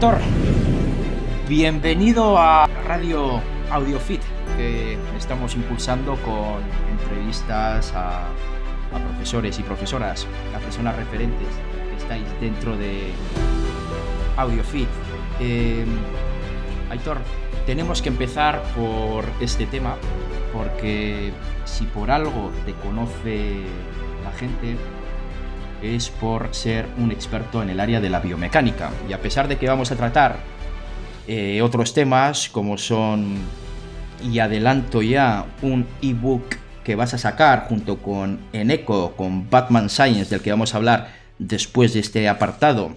Aitor. Bienvenido a Radio AudioFit, que estamos impulsando con entrevistas a, profesores y profesoras, a personas referentes que estáis dentro de AudioFit. Em, Aitor, tenemos que empezar por este tema, porque si por algo te conoce la gente, es por ser un experto en el área de la biomecánica. Y a pesar de que vamos a tratar eh, otros temas como son, y adelanto ya, un ebook que vas a sacar junto con Eneco, con Batman Science, del que vamos a hablar después de este apartado.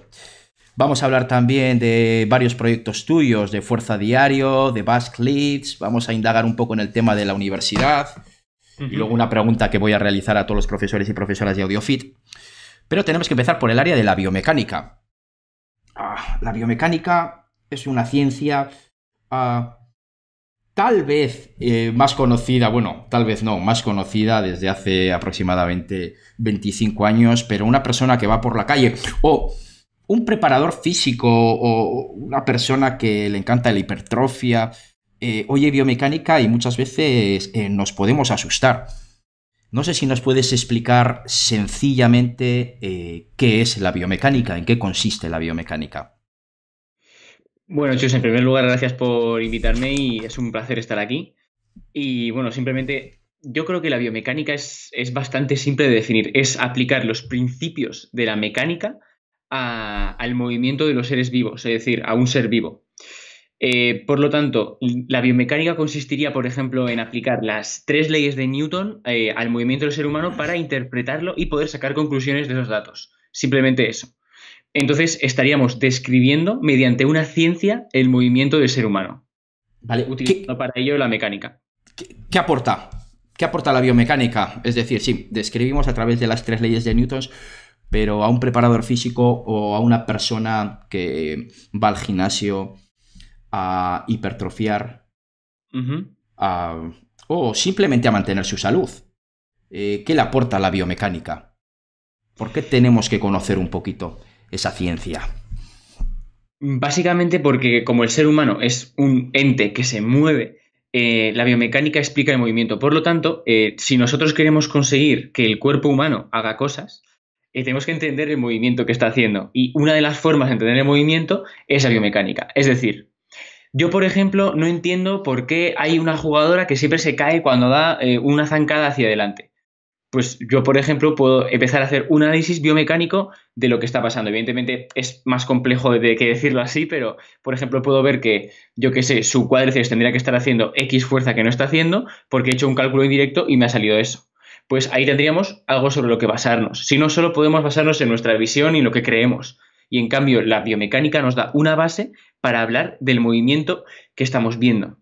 Vamos a hablar también de varios proyectos tuyos, de Fuerza Diario, de Basque Leads, vamos a indagar un poco en el tema de la universidad. Y luego una pregunta que voy a realizar a todos los profesores y profesoras de AudioFit. Pero tenemos que empezar por el área de la biomecánica. Ah, la biomecánica es una ciencia ah, tal vez eh, más conocida, bueno, tal vez no, más conocida desde hace aproximadamente 25 años, pero una persona que va por la calle o un preparador físico o una persona que le encanta la hipertrofia, eh, oye biomecánica y muchas veces eh, nos podemos asustar. No sé si nos puedes explicar sencillamente eh, qué es la biomecánica, en qué consiste la biomecánica. Bueno, chicos, en primer lugar, gracias por invitarme y es un placer estar aquí. Y bueno, simplemente yo creo que la biomecánica es, bastante simple de definir. Es aplicar los principios de la mecánica al movimiento de los seres vivos, es decir, a un ser vivo. Eh, por lo tanto, la biomecánica consistiría, por ejemplo, en aplicar las tres leyes de Newton eh, al movimiento del ser humano para interpretarlo y poder sacar conclusiones de esos datos. Simplemente eso. Entonces, estaríamos describiendo mediante una ciencia el movimiento del ser humano. Vale, utilizando para ello la mecánica. ¿qué, ¿Qué, aporta? ¿Qué aporta la biomecánica? Es decir, sí, describimos a través de las tres leyes de Newton, pero a un preparador físico o a una persona que va al gimnasio a hipertrofiar o simplemente a mantener su salud. Eh, ¿Qué le aporta la biomecánica? ¿Por qué tenemos que conocer un poquito esa ciencia? Básicamente porque como el ser humano es un ente que se mueve, eh, la biomecánica explica el movimiento. Por lo tanto, eh, si nosotros queremos conseguir que el cuerpo humano haga cosas, tenemos que entender el movimiento que está haciendo. Y una de las formas de entender el movimiento es la biomecánica. Es decir, yo, por ejemplo, no entiendo por qué hay una jugadora que siempre se cae cuando da eh, una zancada hacia adelante. Pues yo, por ejemplo, puedo empezar a hacer un análisis biomecánico de lo que está pasando. Evidentemente es más complejo de que decirlo así, pero, por ejemplo, puedo ver que, yo qué sé, su cuádriceps tendría que estar haciendo X fuerza que no está haciendo porque he hecho un cálculo indirecto y me ha salido eso. Pues ahí tendríamos algo sobre lo que basarnos. Si no, solo podemos basarnos en nuestra visión y en lo que creemos. Y en cambio, la biomecánica nos da una base para hablar del movimiento que estamos viendo.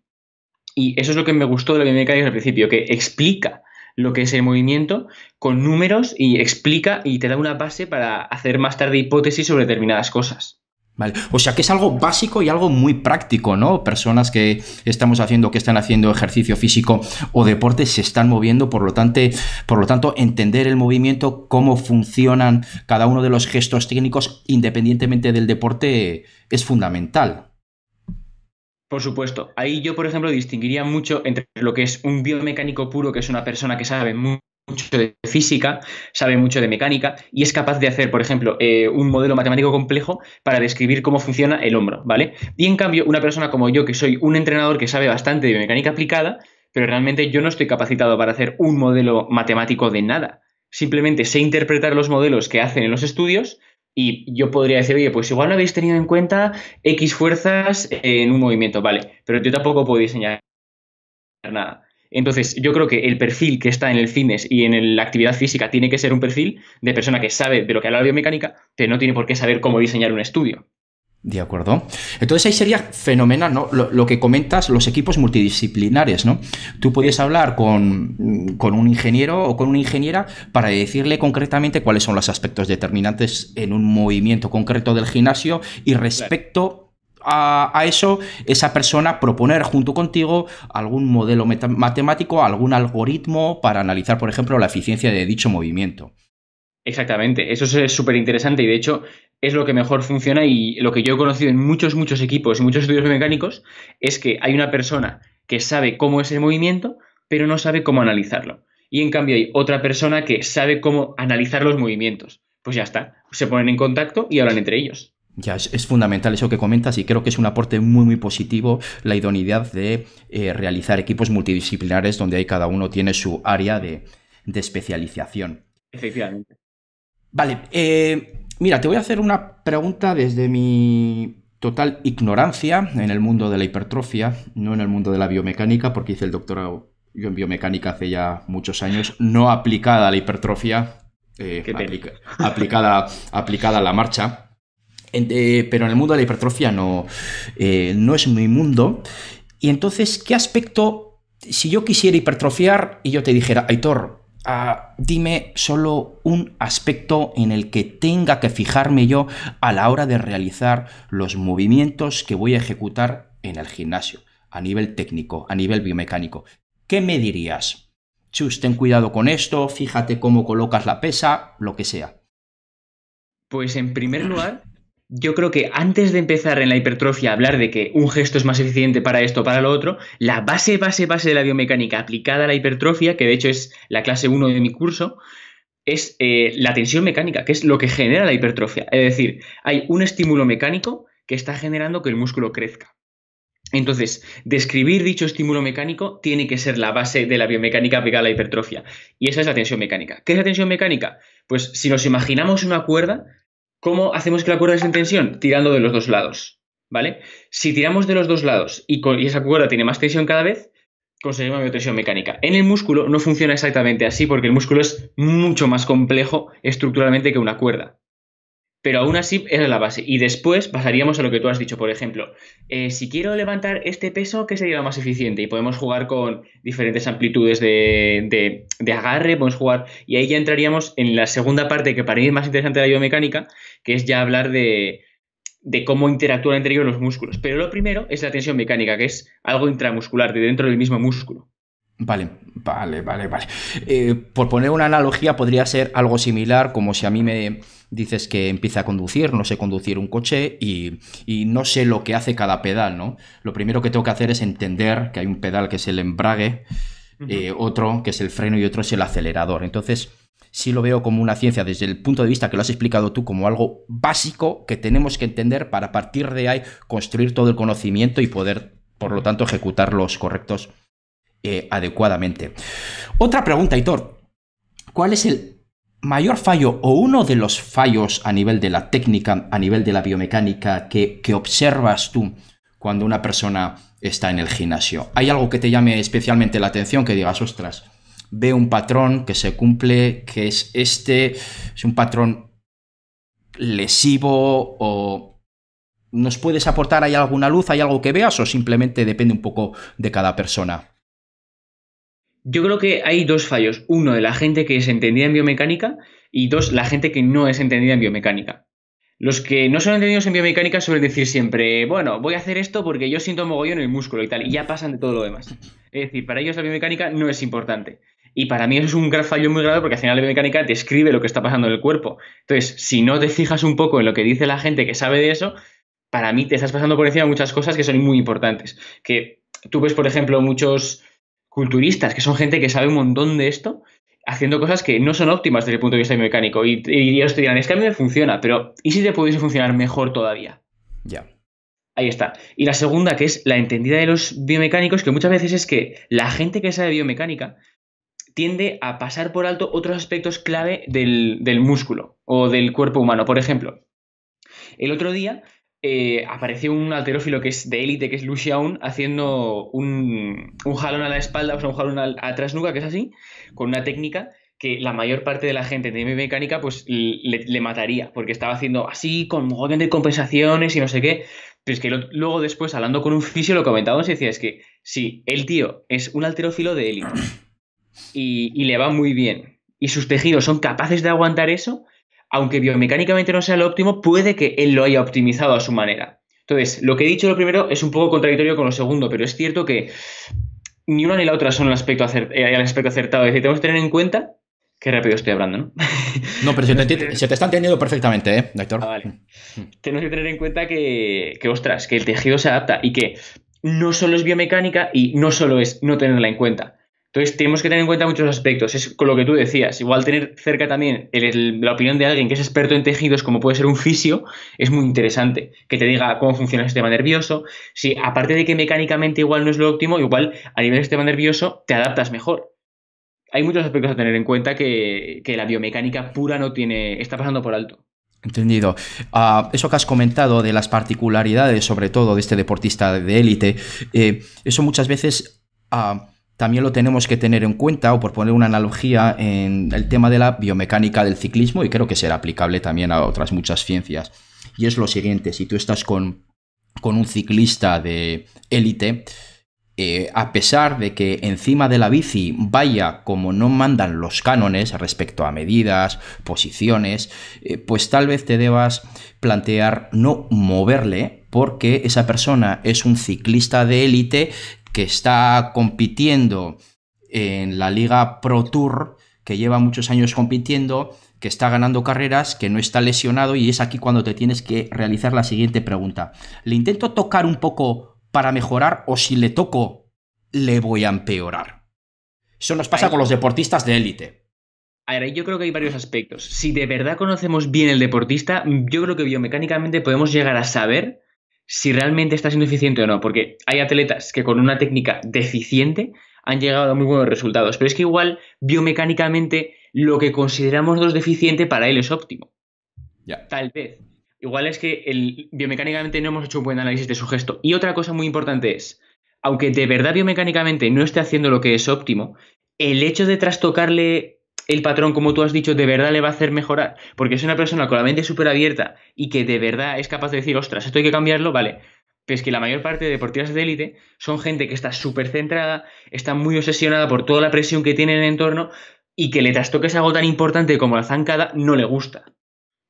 Y eso es lo que me gustó de la biomecánica al principio, que explica lo que es el movimiento con números y explica y te da una base para hacer más tarde hipótesis sobre determinadas cosas. O sea que es algo básico y algo muy práctico, ¿no? Personas que estamos haciendo, que están haciendo ejercicio físico o deporte, se están moviendo, por lo, tanto, por lo tanto, entender el movimiento, cómo funcionan cada uno de los gestos técnicos, independientemente del deporte, es fundamental. Por supuesto. Ahí yo, por ejemplo, distinguiría mucho entre lo que es un biomecánico puro, que es una persona que sabe muy, mucho de física, sabe mucho de mecánica y es capaz de hacer, por ejemplo, eh, un modelo matemático complejo para describir cómo funciona el hombro, ¿vale? Y en cambio, una persona como yo, que soy un entrenador que sabe bastante de mecánica aplicada, pero realmente yo no estoy capacitado para hacer un modelo matemático de nada. Simplemente sé interpretar los modelos que hacen en los estudios y yo podría decir, oye, pues igual no habéis tenido en cuenta X fuerzas en un movimiento, ¿vale? Pero yo tampoco puedo diseñar nada. Entonces, yo creo que el perfil que está en el fitness y en la actividad física tiene que ser un perfil de persona que sabe de lo que habla la biomecánica, pero no tiene por qué saber cómo diseñar un estudio. De acuerdo. Entonces ahí sería fenomenal, ¿no? Lo, que comentas, los equipos multidisciplinares, ¿no? Tú podías hablar con, un ingeniero o con una ingeniera para decirle concretamente cuáles son los aspectos determinantes en un movimiento concreto del gimnasio y respecto a, eso esa persona proponer junto contigo algún modelo matemático, algún algoritmo para analizar, por ejemplo, la eficiencia de dicho movimiento. Exactamente, eso es súper interesante y de hecho es lo que mejor funciona y lo que yo he conocido en muchos, muchos equipos y muchos estudios mecánicos es que hay una persona que sabe cómo es el movimiento, pero no sabe cómo analizarlo. Y en cambio hay otra persona que sabe cómo analizar los movimientos. Pues ya está, se ponen en contacto y hablan entre ellos es, fundamental eso que comentas y creo que es un aporte muy, muy positivo la idoneidad de eh, realizar equipos multidisciplinares donde ahí cada uno tiene su área de, especialización. Efectivamente. Vale, eh, mira, te voy a hacer una pregunta desde mi total ignorancia en el mundo de la hipertrofia, no en el mundo de la biomecánica, porque hice el doctorado yo en biomecánica hace ya muchos años, no aplicada a la hipertrofia, eh, aplicada, aplicada a la marcha. Eh, pero en el mundo de la hipertrofia no, eh, es muy mundo. Y entonces, ¿qué aspecto, si yo quisiera hipertrofiar y yo te dijera, Aitor, ah, dime solo un aspecto en el que tenga que fijarme yo a la hora de realizar los movimientos que voy a ejecutar en el gimnasio, a nivel técnico, a nivel biomecánico? ¿Qué me dirías? Chus, ten cuidado con esto, fíjate cómo colocas la pesa, lo que sea. Pues en primer lugar, yo creo que antes de empezar en la hipertrofia a hablar de que un gesto es más eficiente para esto o para lo otro, la base, base, base de la biomecánica aplicada a la hipertrofia, que de hecho es la clase 1 de mi curso, es eh, la tensión mecánica, que es lo que genera la hipertrofia. Es decir, hay un estímulo mecánico que está generando que el músculo crezca. Entonces, describir dicho estímulo mecánico tiene que ser la base de la biomecánica aplicada a la hipertrofia. Y esa es la tensión mecánica. ¿Qué es la tensión mecánica? Pues si nos imaginamos una cuerda, ¿Cómo hacemos que la cuerda esté en tensión? Tirando de los dos lados, ¿vale? Si tiramos de los dos lados y, esa cuerda tiene más tensión cada vez, conseguimos una biotensión mecánica. En el músculo no funciona exactamente así porque el músculo es mucho más complejo estructuralmente que una cuerda pero aún así era la base. Y después pasaríamos a lo que tú has dicho, por ejemplo, eh, si quiero levantar este peso, ¿qué sería lo más eficiente? Y podemos jugar con diferentes amplitudes de, de, agarre, podemos jugar, y ahí ya entraríamos en la segunda parte que para mí es más interesante de la biomecánica, que es ya hablar de, de cómo interactúan entre ellos los músculos. Pero lo primero es la tensión mecánica, que es algo intramuscular, de dentro del mismo músculo. Vale, vale, vale, vale. Eh, por poner una analogía, podría ser algo similar como si a mí me dices que empieza a conducir, no sé conducir un coche y, no sé lo que hace cada pedal, ¿no? Lo primero que tengo que hacer es entender que hay un pedal que es el embrague, eh, otro que es el freno y otro es el acelerador. Entonces, sí lo veo como una ciencia desde el punto de vista que lo has explicado tú, como algo básico que tenemos que entender para partir de ahí construir todo el conocimiento y poder, por lo tanto, ejecutar los correctos eh, adecuadamente. Otra pregunta, Hitor. ¿Cuál es el mayor fallo o uno de los fallos a nivel de la técnica, a nivel de la biomecánica que, observas tú cuando una persona está en el gimnasio? ¿Hay algo que te llame especialmente la atención que digas, ostras, ve un patrón que se cumple, que es este, es un patrón lesivo o... ¿Nos puedes aportar hay alguna luz? ¿Hay algo que veas o simplemente depende un poco de cada persona? Yo creo que hay dos fallos. Uno, de la gente que es entendida en biomecánica y dos, la gente que no es entendida en biomecánica. Los que no son entendidos en biomecánica suelen decir siempre, bueno, voy a hacer esto porque yo siento mogollón en el músculo y tal, y ya pasan de todo lo demás. Es decir, para ellos la biomecánica no es importante. Y para mí eso es un gran fallo muy grave porque al final la biomecánica describe lo que está pasando en el cuerpo. Entonces, si no te fijas un poco en lo que dice la gente que sabe de eso, para mí te estás pasando por encima de muchas cosas que son muy importantes. Que tú ves, por ejemplo, muchos culturistas, que son gente que sabe un montón de esto, haciendo cosas que no son óptimas desde el punto de vista biomecánico. Y, ellos te dirán, es que a mí me funciona, pero ¿y si te pudiese funcionar mejor todavía? Ya. Ahí está. Y la segunda, que es la entendida de los biomecánicos, que muchas veces es que la gente que sabe biomecánica tiende a pasar por alto otros aspectos clave del, del músculo o del cuerpo humano. Por ejemplo, el otro día eh, apareció un alterófilo que es de élite, que es Lu haciendo un, jalón a la espalda, o sea, un jalón a, atrás nuca, que es así, con una técnica que la mayor parte de la gente de mi mecánica pues le, mataría, porque estaba haciendo así, con un montón de compensaciones y no sé qué. Pero es que luego después, hablando con un fisio, lo comentábamos y decía, es que si el tío es un alterófilo de élite y le va muy bien, y sus tejidos son capaces de aguantar eso, aunque biomecánicamente no sea lo óptimo, puede que él lo haya optimizado a su manera. Entonces, lo que he dicho lo primero es un poco contradictorio con lo segundo, pero es cierto que ni una ni la otra son el eh, aspecto, acertado. Es decir, tenemos que tener en cuenta. Qué rápido estoy hablando, ¿no? No, pero se te, está entendiendo perfectamente, ¿eh, doctor? Ah, vale. Mm. Tenemos que tener en cuenta que, que, ostras, que el tejido se adapta y que no solo es biomecánica y no solo es no tenerla en cuenta entonces tenemos que tener en cuenta muchos aspectos. Es con lo que tú decías. Igual tener cerca también la opinión de alguien que es experto en tejidos, como puede ser un fisio, es muy interesante. Que te diga cómo funciona el sistema nervioso. Si aparte de que mecánicamente igual no es lo óptimo, igual a nivel del sistema nervioso te adaptas mejor. Hay muchos aspectos a tener en cuenta que, la biomecánica pura no tiene. está pasando por alto. Entendido. Ah, eso que has comentado de las particularidades, sobre todo de este deportista de élite, eh, eso muchas veces. Ah, también lo tenemos que tener en cuenta, o por poner una analogía, en el tema de la biomecánica del ciclismo, y creo que será aplicable también a otras muchas ciencias. Y es lo siguiente, si tú estás con, un ciclista de élite, eh, a pesar de que encima de la bici vaya como no mandan los cánones respecto a medidas, posiciones, eh, pues tal vez te debas plantear no moverle porque esa persona es un ciclista de élite que está compitiendo en la Liga Pro Tour, que lleva muchos años compitiendo, que está ganando carreras, que no está lesionado y es aquí cuando te tienes que realizar la siguiente pregunta. ¿Le intento tocar un poco para mejorar o si le toco, le voy a empeorar? Eso nos pasa con los deportistas de élite. Ahora, yo creo que hay varios aspectos. Si de verdad conocemos bien el deportista, yo creo que biomecánicamente podemos llegar a saber si realmente está siendo eficiente o no, porque hay atletas que con una técnica deficiente han llegado a muy buenos resultados, pero es que igual biomecánicamente lo que consideramos dos deficiente para él es óptimo. Tal vez. Igual es que el, biomecánicamente no hemos hecho un buen análisis de su gesto. Y otra cosa muy importante es, aunque de verdad biomecánicamente no esté haciendo lo que es óptimo, el hecho de trastocarle el patrón, como tú has dicho, de verdad le va a hacer mejorar, porque es una persona con la mente súper abierta y que de verdad es capaz de decir, ostras, esto hay que cambiarlo, vale. Pero es que la mayor parte de deportivas de élite son gente que está súper centrada, está muy obsesionada por toda la presión que tiene en el entorno y que le trastoques algo tan importante como la zancada no le gusta.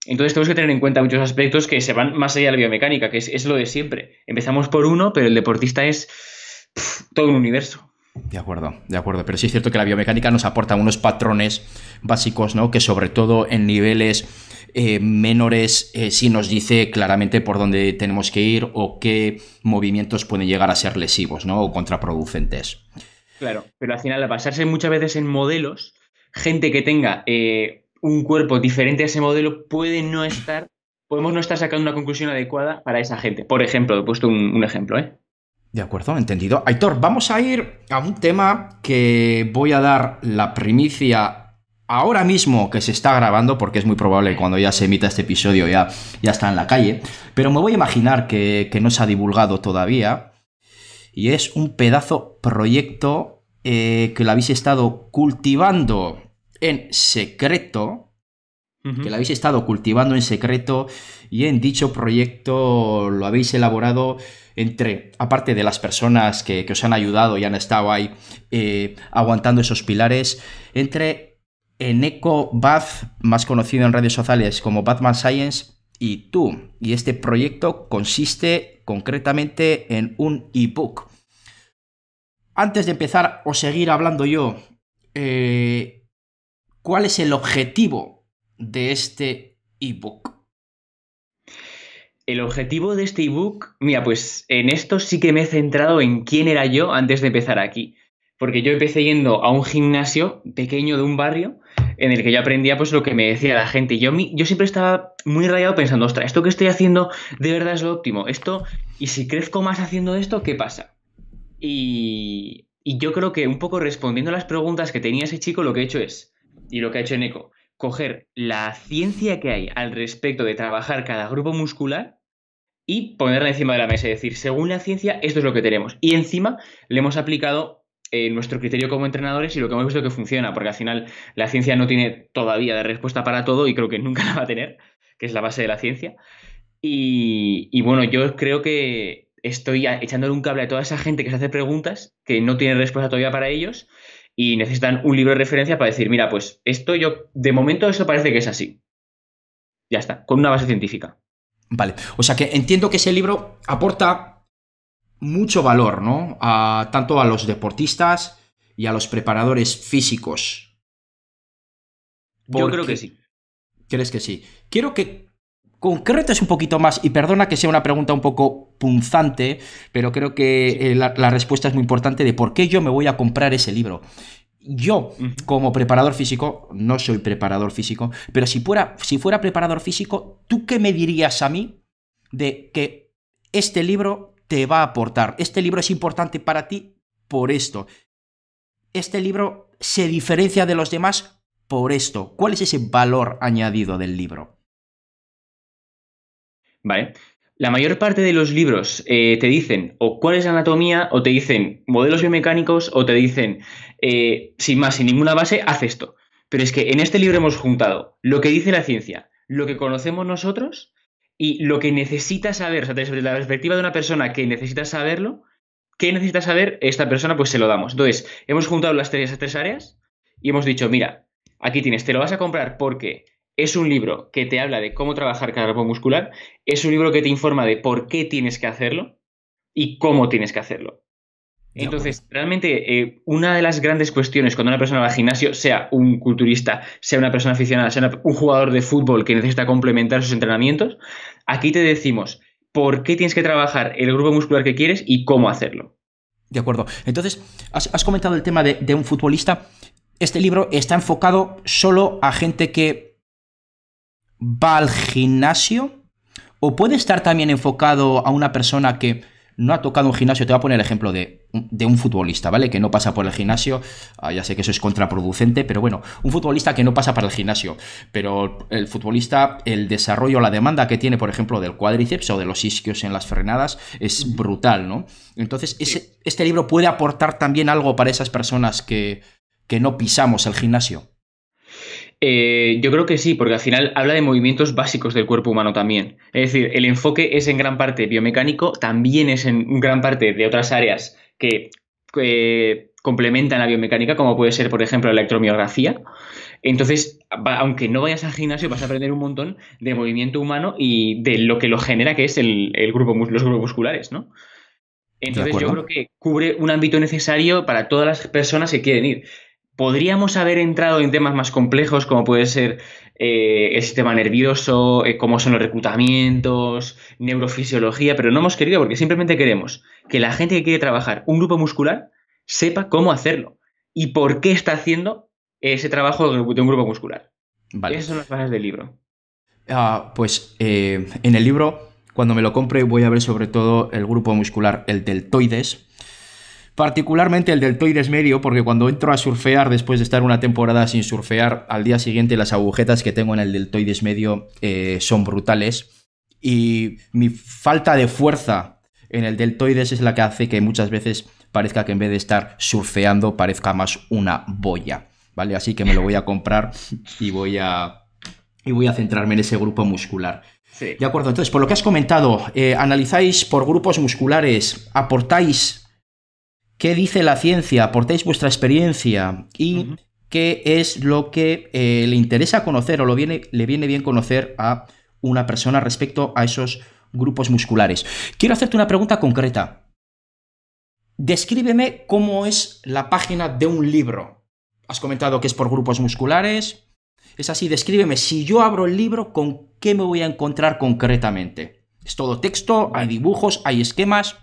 Entonces tenemos que tener en cuenta muchos aspectos que se van más allá de la biomecánica, que es, lo de siempre. Empezamos por uno, pero el deportista es todo un universo. De acuerdo, de acuerdo. Pero sí es cierto que la biomecánica nos aporta unos patrones básicos, ¿no? Que sobre todo en niveles eh, menores eh, sí nos dice claramente por dónde tenemos que ir o qué movimientos pueden llegar a ser lesivos, ¿no? O contraproducentes. Claro, pero al final, al basarse muchas veces en modelos, gente que tenga eh, un cuerpo diferente a ese modelo puede no estar, podemos no estar sacando una conclusión adecuada para esa gente. Por ejemplo, he puesto un ejemplo, ¿eh? De acuerdo, entendido. Aitor, vamos a ir a un tema que voy a dar la primicia ahora mismo que se está grabando, porque es muy probable que cuando ya se emita este episodio ya, ya está en la calle, pero me voy a imaginar que, no se ha divulgado todavía. Y es un pedazo proyecto eh, que lo habéis estado cultivando en secreto, que lo habéis estado cultivando en secreto y en dicho proyecto lo habéis elaborado entre, aparte de las personas que, os han ayudado y han estado ahí eh, aguantando esos pilares, entre Eneco Bath, más conocido en redes sociales como Batman Science, y tú. Y este proyecto consiste concretamente en un ebook. Antes de empezar o seguir hablando yo, eh, ¿cuál es el objetivo de este ebook? El objetivo de este ebook, mira, pues en esto sí que me he centrado en quién era yo antes de empezar aquí. Porque yo empecé yendo a un gimnasio pequeño de un barrio en el que yo aprendía pues lo que me decía la gente. Yo, yo siempre estaba muy rayado pensando, ostras, esto que estoy haciendo de verdad es lo óptimo. Esto, y si crezco más haciendo esto, ¿qué pasa? Y, yo creo que un poco respondiendo a las preguntas que tenía ese chico, lo que he hecho es, y lo que ha hecho en Eco, coger la ciencia que hay al respecto de trabajar cada grupo muscular y ponerla encima de la mesa y decir, según la ciencia, esto es lo que tenemos. Y encima le hemos aplicado eh, nuestro criterio como entrenadores y lo que hemos visto que funciona, porque al final la ciencia no tiene todavía de respuesta para todo y creo que nunca la va a tener, que es la base de la ciencia. Y, y bueno, yo creo que estoy echándole un cable a toda esa gente que se hace preguntas, que no tiene respuesta todavía para ellos y necesitan un libro de referencia para decir, mira, pues esto yo, de momento eso parece que es así. Ya está, con una base científica. Vale, o sea que entiendo que ese libro aporta mucho valor, ¿no? A, tanto a los deportistas y a los preparadores físicos. Yo creo que sí. ¿Crees que sí? Quiero que concretes un poquito más, y perdona que sea una pregunta un poco punzante, pero creo que eh, la, respuesta es muy importante de por qué yo me voy a comprar ese libro. Yo, como preparador físico, no soy preparador físico, pero si fuera, preparador físico, ¿tú qué me dirías a mí de que este libro te va a aportar? Este libro es importante para ti por esto. Este libro se diferencia de los demás por esto. ¿Cuál es ese valor añadido del libro? Vale, la mayor parte de los libros eh, te dicen o cuál es la anatomía, o te dicen modelos biomecánicos, o te dicen, eh, sin más, sin ninguna base, haz esto. Pero es que en este libro hemos juntado lo que dice la ciencia, lo que conocemos nosotros y lo que necesita saber, o sea, desde la perspectiva de una persona que necesita saberlo, ¿qué necesita saber esta persona? Pues se lo damos. Entonces, hemos juntado las tres áreas y hemos dicho, mira, aquí tienes, te lo vas a comprar porque es un libro que te habla de cómo trabajar cada grupo muscular, es un libro que te informa de por qué tienes que hacerlo y cómo tienes que hacerlo. Entonces, pues. realmente, eh, una de las grandes cuestiones cuando una persona va al gimnasio, sea un culturista, sea una persona aficionada, sea un jugador de fútbol que necesita complementar sus entrenamientos, aquí te decimos por qué tienes que trabajar el grupo muscular que quieres y cómo hacerlo. De acuerdo. Entonces, has, comentado el tema de un futbolista. Este libro está enfocado solo a gente que va al gimnasio o puede estar también enfocado a una persona que no ha tocado un gimnasio, te voy a poner el ejemplo de, un futbolista, ¿vale? Que no pasa por el gimnasio, ah, ya sé que eso es contraproducente, pero bueno, un futbolista que no pasa para el gimnasio, pero el futbolista, el desarrollo, la demanda que tiene, por ejemplo, del cuádriceps o de los isquios en las frenadas es brutal, ¿no? Entonces, este libro puede aportar también algo para esas personas que, que no pisamos el gimnasio. Eh, yo creo que sí, porque al final habla de movimientos básicos del cuerpo humano también. Es decir, el enfoque es en gran parte biomecánico, también es en gran parte de otras áreas que complementan la biomecánica, como puede ser, por ejemplo, la electromiografía. Entonces, aunque no vayas al gimnasio, vas a aprender un montón de movimiento humano y de lo que lo genera, que es el grupo, los grupos musculares, ¿no? Entonces yo creo que cubre un ámbito necesario para todas las personas que quieren ir podríamos haber entrado en temas más complejos como puede ser eh, el sistema nervioso, eh, cómo son los reclutamientos, neurofisiología, pero no hemos querido porque simplemente queremos que la gente que quiere trabajar un grupo muscular sepa cómo hacerlo y por qué está haciendo ese trabajo de un grupo muscular. Vale. Esas son las bases del libro. Ah, pues eh, en el libro, cuando me lo compre, voy a ver sobre todo el grupo muscular, el deltoides, particularmente el deltoides medio, porque cuando entro a surfear después de estar una temporada sin surfear, al día siguiente las agujetas que tengo en el deltoides medio eh, son brutales. Y mi falta de fuerza en el deltoides es la que hace que muchas veces parezca que en vez de estar surfeando, parezca más una boya. ¿Vale? Así que me lo voy a comprar y voy a. Y voy a centrarme en ese grupo muscular. De acuerdo, entonces, por lo que has comentado, eh, analizáis por grupos musculares, aportáis qué dice la ciencia, aportéis vuestra experiencia y qué es lo que eh, le interesa conocer o lo viene, le viene bien conocer a una persona respecto a esos grupos musculares. Quiero hacerte una pregunta concreta. Descríbeme cómo es la página de un libro. Has comentado que es por grupos musculares. Es así, descríbeme, si yo abro el libro, ¿con qué me voy a encontrar concretamente? ¿Es todo texto? ¿Hay dibujos? ¿Hay esquemas?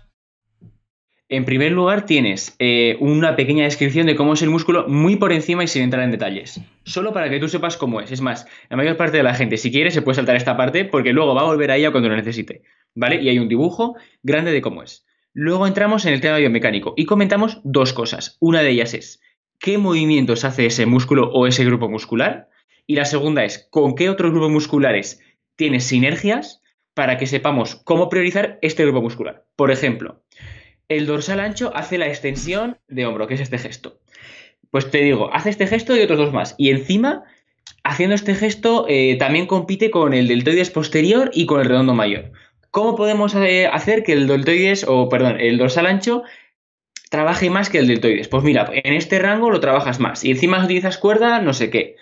En primer lugar, tienes eh, una pequeña descripción de cómo es el músculo muy por encima y sin entrar en detalles. Solo para que tú sepas cómo es. Es más, la mayor parte de la gente, si quiere, se puede saltar esta parte porque luego va a volver a ella cuando lo necesite. ¿Vale? Y hay un dibujo grande de cómo es. Luego entramos en el tema biomecánico y comentamos dos cosas. Una de ellas es qué movimientos hace ese músculo o ese grupo muscular. Y la segunda es con qué otros grupos musculares tienes sinergias para que sepamos cómo priorizar este grupo muscular. Por ejemplo, el dorsal ancho hace la extensión de hombro, que es este gesto. Pues te digo, hace este gesto y otros dos más. Y encima, haciendo este gesto, eh, también compite con el deltoides posterior y con el redondo mayor. ¿Cómo podemos eh, hacer que el deltoides, o perdón, el dorsal ancho trabaje más que el deltoides? Pues mira, en este rango lo trabajas más. Y encima utilizas cuerda, no sé qué.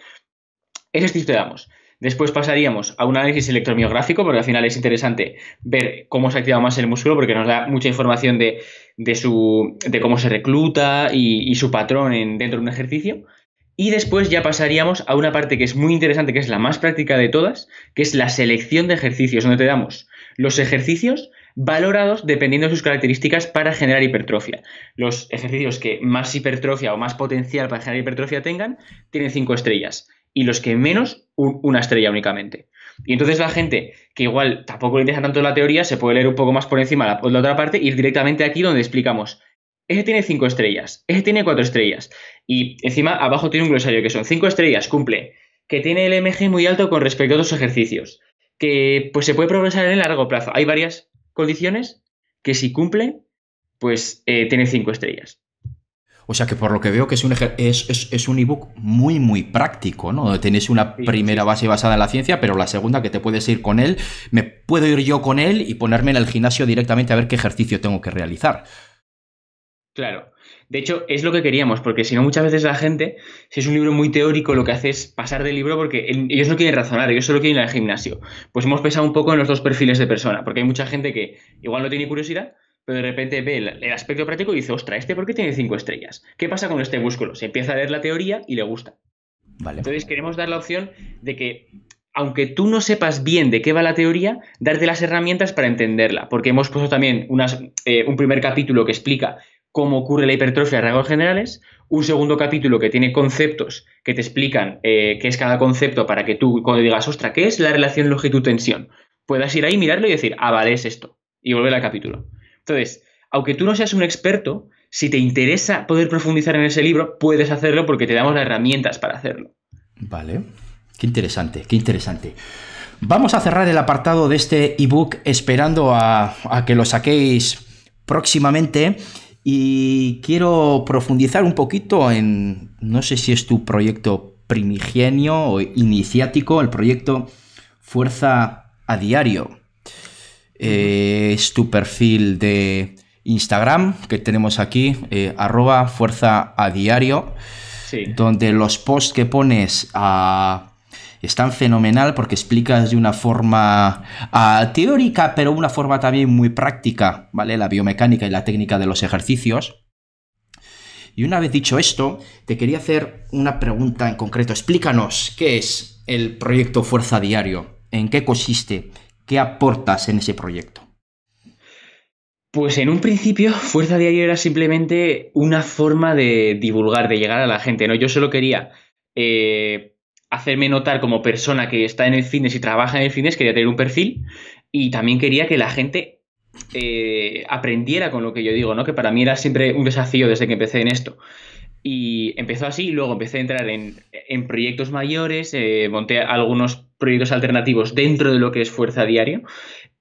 es esto que damos. Después pasaríamos a un análisis electromiográfico, porque al final es interesante ver cómo se activa más el músculo, porque nos da mucha información de, de, cómo se recluta y, su patrón dentro de un ejercicio. Y después ya pasaríamos a una parte que es muy interesante, que es la más práctica de todas, que es la selección de ejercicios, donde te damos los ejercicios valorados dependiendo de sus características para generar hipertrofia. Los ejercicios que más hipertrofia o más potencial para generar hipertrofia tengan tienen 5 estrellas y los que menos una estrella únicamente. Y entonces la gente que igual tampoco le interesa tanto la teoría se puede leer un poco más por encima la, la otra parte y ir directamente aquí donde explicamos. Ese tiene cinco estrellas, ese tiene cuatro estrellas. Y encima abajo tiene un glosario que son cinco estrellas, cumple. Que tiene el MG muy alto con respecto a otros ejercicios. Que pues se puede progresar en el largo plazo. Hay varias condiciones que si cumple, pues eh, tiene cinco estrellas. O sea que por lo que veo que es un es, es, un ebook muy, muy práctico, ¿no? tenés una primera base basada en la ciencia, pero la segunda que te puedes ir con él, me puedo ir yo con él y ponerme en el gimnasio directamente a ver qué ejercicio tengo que realizar. Claro. De hecho, es lo que queríamos, porque si no, muchas veces la gente, si es un libro muy teórico, lo que hace es pasar del libro porque ellos no quieren razonar, ellos solo quieren ir al gimnasio. Pues hemos pensado un poco en los dos perfiles de persona, porque hay mucha gente que igual no tiene curiosidad, pero de repente ve el, aspecto práctico y dice, ostra, ¿este por qué tiene cinco estrellas? ¿Qué pasa con este músculo? Se empieza a leer la teoría y le gusta. Vale. Entonces queremos dar la opción de que, aunque tú no sepas bien de qué va la teoría, darte las herramientas para entenderla, porque hemos puesto también unas, eh, un primer capítulo que explica cómo ocurre la hipertrofia a rasgos generales, un segundo capítulo que tiene conceptos que te explican eh, qué es cada concepto para que tú cuando digas, ostra, ¿qué es la relación longitud-tensión? Puedas ir ahí, mirarlo y decir, ah, vale, es esto, y volver al capítulo. Entonces, aunque tú no seas un experto, si te interesa poder profundizar en ese libro, puedes hacerlo porque te damos las herramientas para hacerlo. Vale. Qué interesante, qué interesante. Vamos a cerrar el apartado de este ebook esperando a, a, que lo saquéis próximamente y quiero profundizar un poquito en, no sé si es tu proyecto primigenio o iniciático, el proyecto Fuerza a Diario. Eh, es tu perfil de Instagram que tenemos aquí, eh, arroba fuerza a diario, donde los posts que pones ah, están fenomenal porque explicas de una forma ah, teórica, pero una forma también muy práctica, ¿vale? La biomecánica y la técnica de los ejercicios. Y una vez dicho esto, te quería hacer una pregunta en concreto. Explícanos qué es el proyecto Fuerza Diario, en qué consiste, ¿Qué aportas en ese proyecto? Pues en un principio, Fuerza Diaria era simplemente una forma de divulgar, de llegar a la gente, ¿no? Yo solo quería eh, hacerme notar como persona que está en el fitness y trabaja en el fitness, quería tener un perfil y también quería que la gente eh, aprendiera con lo que yo digo, ¿no? Que para mí era siempre un desafío desde que empecé en esto. Y empezó así, y luego empecé a entrar en, proyectos mayores, eh, monté algunos proyectos alternativos dentro de lo que es Fuerza Diario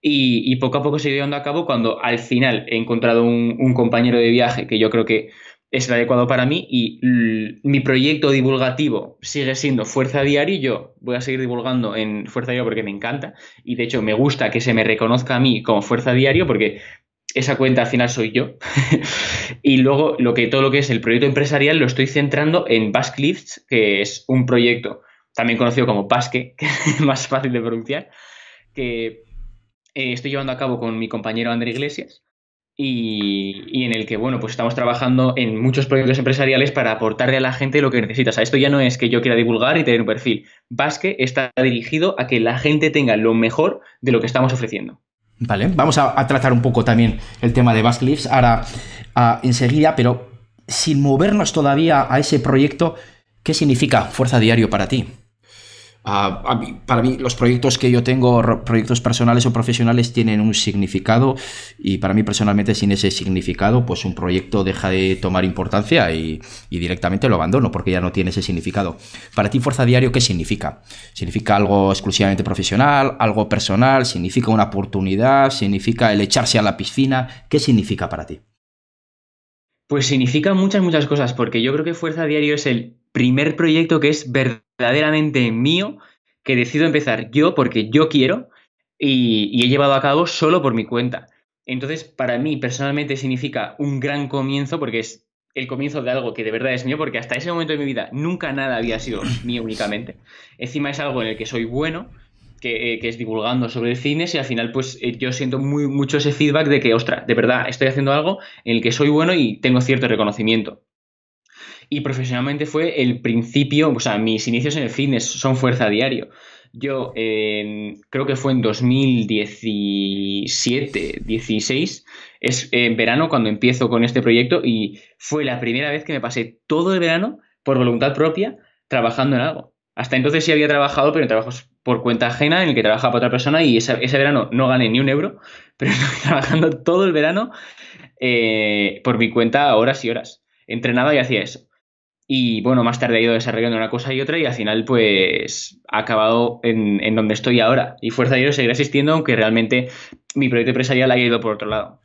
y, poco a poco se llevando a cabo cuando al final he encontrado un, un compañero de viaje que yo creo que es el adecuado para mí y mi proyecto divulgativo sigue siendo Fuerza Diario y yo voy a seguir divulgando en Fuerza Diario porque me encanta y de hecho me gusta que se me reconozca a mí como Fuerza Diario porque esa cuenta al final soy yo. y luego lo que, todo lo que es el proyecto empresarial lo estoy centrando en Lifts, que es un proyecto también conocido como Basque, que es más fácil de pronunciar, que eh, estoy llevando a cabo con mi compañero André Iglesias. Y, y, en el que, bueno, pues estamos trabajando en muchos proyectos empresariales para aportarle a la gente lo que necesita. O esto ya no es que yo quiera divulgar y tener un perfil. Basque está dirigido a que la gente tenga lo mejor de lo que estamos ofreciendo. Vale, vamos a, tratar un poco también el tema de Leafs ahora ah, enseguida, pero sin movernos todavía a ese proyecto, ¿qué significa Fuerza Diario para ti? Ah, para mí los proyectos que yo tengo, proyectos personales o profesionales, tienen un significado y para mí personalmente sin ese significado, pues un proyecto deja de tomar importancia y directamente lo abandono porque ya no tiene ese significado. Para ti, Fuerza Diario, ¿qué significa? ¿Significa algo exclusivamente profesional, algo personal? ¿Significa una oportunidad? ¿Significa el echarse a la piscina? ¿Qué significa para ti? Pues significa muchas, muchas cosas, porque yo creo que Fuerza Diario es el primer proyecto que es verdaderamente mío, que decido empezar yo porque yo quiero y, he llevado a cabo solo por mi cuenta. Entonces, para mí personalmente significa un gran comienzo porque es el comienzo de algo que de verdad es mío, porque hasta ese momento de mi vida nunca nada había sido mío únicamente. Encima es algo en el que soy bueno, que, eh, es divulgando sobre el cine, y al final pues eh, yo siento muy, mucho ese feedback de que, ostra, de verdad estoy haciendo algo en el que soy bueno y tengo cierto reconocimiento y profesionalmente fue el principio, o sea, mis inicios en el fitness son fuerza diario. Yo creo que fue en 2017, 16, es en verano cuando empiezo con este proyecto y fue la primera vez que me pasé todo el verano por voluntad propia trabajando en algo. Hasta entonces sí había trabajado, pero en trabajos por cuenta ajena, en el que trabajaba para otra persona y ese verano no gané ni un euro, pero trabajando todo el verano eh, por mi cuenta horas y horas. Entrenaba y hacía eso. Y bueno, más tarde he ido desarrollando una cosa y otra y al final pues ha acabado en, en donde estoy ahora. Y Fuerza a seguir existiendo aunque realmente mi proyecto empresarial haya ido por otro lado.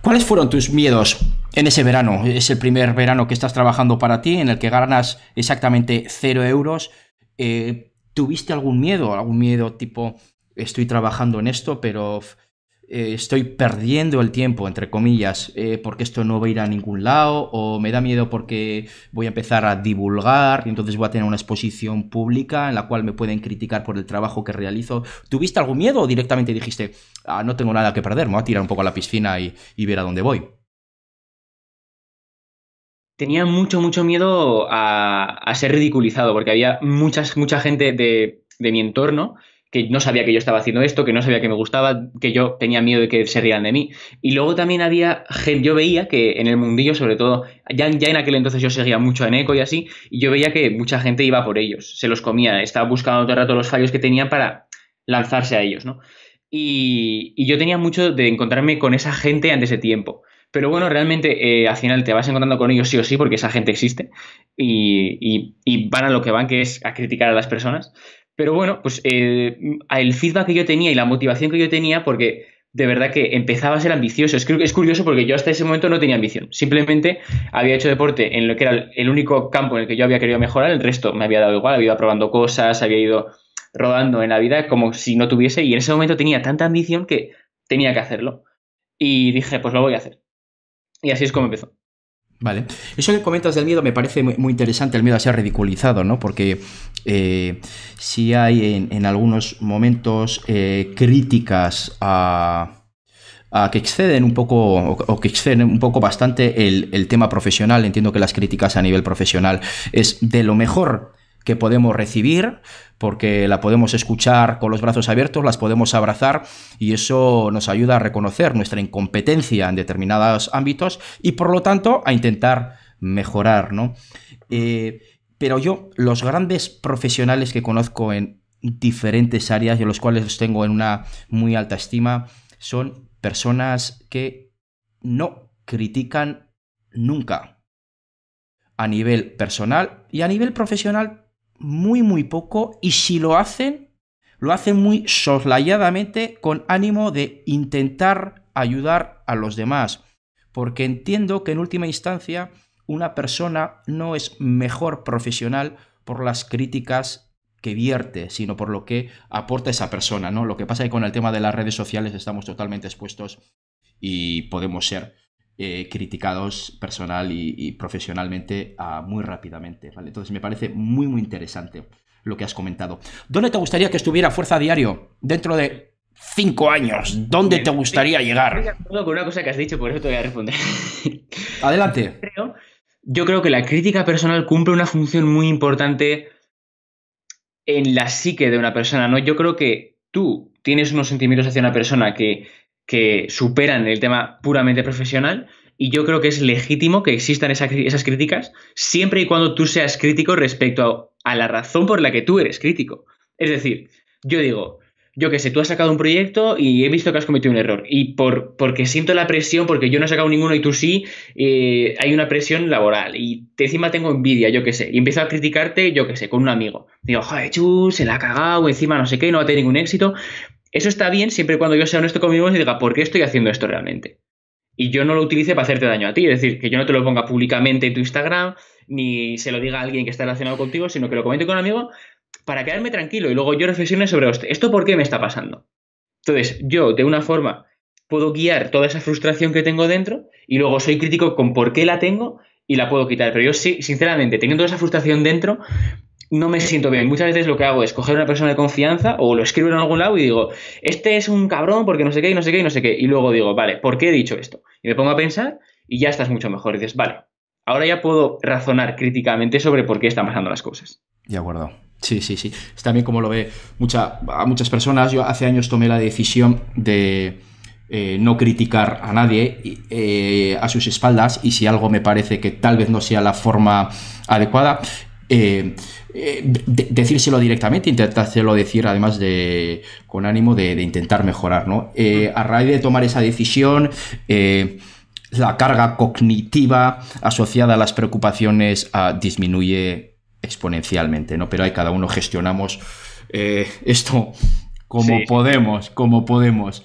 ¿Cuáles fueron tus miedos en ese verano? Es el primer verano que estás trabajando para ti, en el que ganas exactamente cero euros. Eh, ¿Tuviste algún miedo? ¿Algún miedo tipo, estoy trabajando en esto, pero eh, estoy perdiendo el tiempo, entre comillas, eh, porque esto no va a ir a ningún lado, o me da miedo porque voy a empezar a divulgar y entonces voy a tener una exposición pública en la cual me pueden criticar por el trabajo que realizo. ¿Tuviste algún miedo o directamente dijiste, ah, no tengo nada que perder, me voy a tirar un poco a la piscina y, ver a dónde voy? Tenía mucho, mucho miedo a, ser ridiculizado, porque había muchas, mucha gente de mi entorno que no sabía que yo estaba haciendo esto, que no sabía que me gustaba, que yo tenía miedo de que se rían de mí. Y luego también había gente, yo veía que en el mundillo, sobre todo, ya, en aquel entonces yo seguía mucho en Eco y así, y yo veía que mucha gente iba por ellos, se los comía, estaba buscando todo el rato los fallos que tenían para lanzarse a ellos, ¿no? Y, yo tenía mucho de encontrarme con esa gente antes de tiempo. Pero bueno, realmente eh, al final te vas encontrando con ellos sí o sí, porque esa gente existe y, y, y, van a lo que van, que es a criticar a las personas. Pero bueno, pues eh, el feedback que yo tenía y la motivación que yo tenía, porque de verdad que empezaba a ser ambicioso. Es, es curioso porque yo hasta ese momento no tenía ambición. Simplemente había hecho deporte en lo que era el único campo en el que yo había querido mejorar, el resto me había dado igual, había ido probando cosas, había ido rodando en la vida como si no tuviese y en ese momento tenía tanta ambición que tenía que hacerlo. Y dije, pues lo voy a hacer. Y así es como empezó. Vale. Eso que comentas del miedo me parece muy, interesante, el miedo a ser ridiculizado, ¿no? Porque eh, si hay en, algunos momentos eh, críticas a, que exceden un poco o que exceden un poco bastante el, el, tema profesional. Entiendo que las críticas a nivel profesional es de lo mejor que podemos recibir, porque la podemos escuchar con los brazos abiertos, las podemos abrazar y eso nos ayuda a reconocer nuestra incompetencia en determinados ámbitos y por lo tanto a intentar mejorar, ¿no? Eh, pero yo, los grandes profesionales que conozco en diferentes áreas y los cuales los tengo en una muy alta estima, son personas que no critican nunca a nivel personal y a nivel profesional muy muy poco y si lo hacen, lo hacen muy soslayadamente con ánimo de intentar ayudar a los demás. Porque entiendo que en última instancia una persona no es mejor profesional por las críticas que vierte, sino por lo que aporta esa persona, ¿no? Lo que pasa es que con el tema de las redes sociales estamos totalmente expuestos y podemos ser eh, criticados personal y, profesionalmente ah, muy rápidamente. Entonces me parece muy, muy interesante lo que has comentado. ¿Dónde te gustaría que estuviera Fuerza Diario dentro de cinco años? ¿Dónde te gustaría llegar? una cosa que has dicho, por eso te voy a responder. Adelante. yo creo que la crítica personal cumple una función muy importante en la psique de una persona, ¿no? Yo creo que tú tienes unos sentimientos hacia una persona que que superan el tema puramente profesional y yo creo que es legítimo que existan esas, críticas siempre y cuando tú seas crítico respecto a, la razón por la que tú eres crítico. Es decir, yo digo, yo que sé, tú has sacado un proyecto y he visto que has cometido un error y por, porque siento la presión, porque yo no he sacado ninguno y tú sí, eh, hay una presión laboral y encima tengo envidia, yo qué sé, y empiezo a criticarte, yo que sé, con un amigo. Digo, joder, chus, se la ha cagado, encima no sé qué, no va a tener ningún éxito. Eso está bien siempre y cuando yo sea honesto conmigo y diga, ¿por qué estoy haciendo esto realmente? Y yo no lo utilice para hacerte daño a ti, es decir, que yo no te lo ponga públicamente en tu Instagram, ni se lo diga a alguien que está relacionado contigo, sino que lo comente con un amigo para quedarme tranquilo y luego yo reflexione sobre esto por qué me está pasando. Entonces, yo de una forma puedo guiar toda esa frustración que tengo dentro y luego soy crítico con por qué la tengo y la puedo quitar. Pero yo sí, sinceramente, teniendo esa frustración dentro, no me siento bien. Muchas veces lo que hago es coger una persona de confianza o lo escribo en algún lado y digo, este es un cabrón porque no sé qué y no sé qué y no sé qué. Y luego digo, vale, ¿por qué he dicho esto? Y me pongo a pensar y ya estás mucho mejor. Y dices, vale, ahora ya puedo razonar críticamente sobre por qué están pasando las cosas. De acuerdo. Sí, sí, sí. Es también como lo ve a muchas personas. Yo hace años tomé la decisión de eh, no criticar a nadie eh, a sus espaldas y si algo me parece que tal vez no sea la forma adecuada, eh, eh, decírselo directamente, intentárselo decir además de, con ánimo de, intentar mejorar. ¿no? Eh, a raíz de tomar esa decisión, la carga cognitiva asociada a las preocupaciones ah, disminuye exponencialmente, ¿no? pero ahí cada uno gestionamos esto como podemos, como podemos.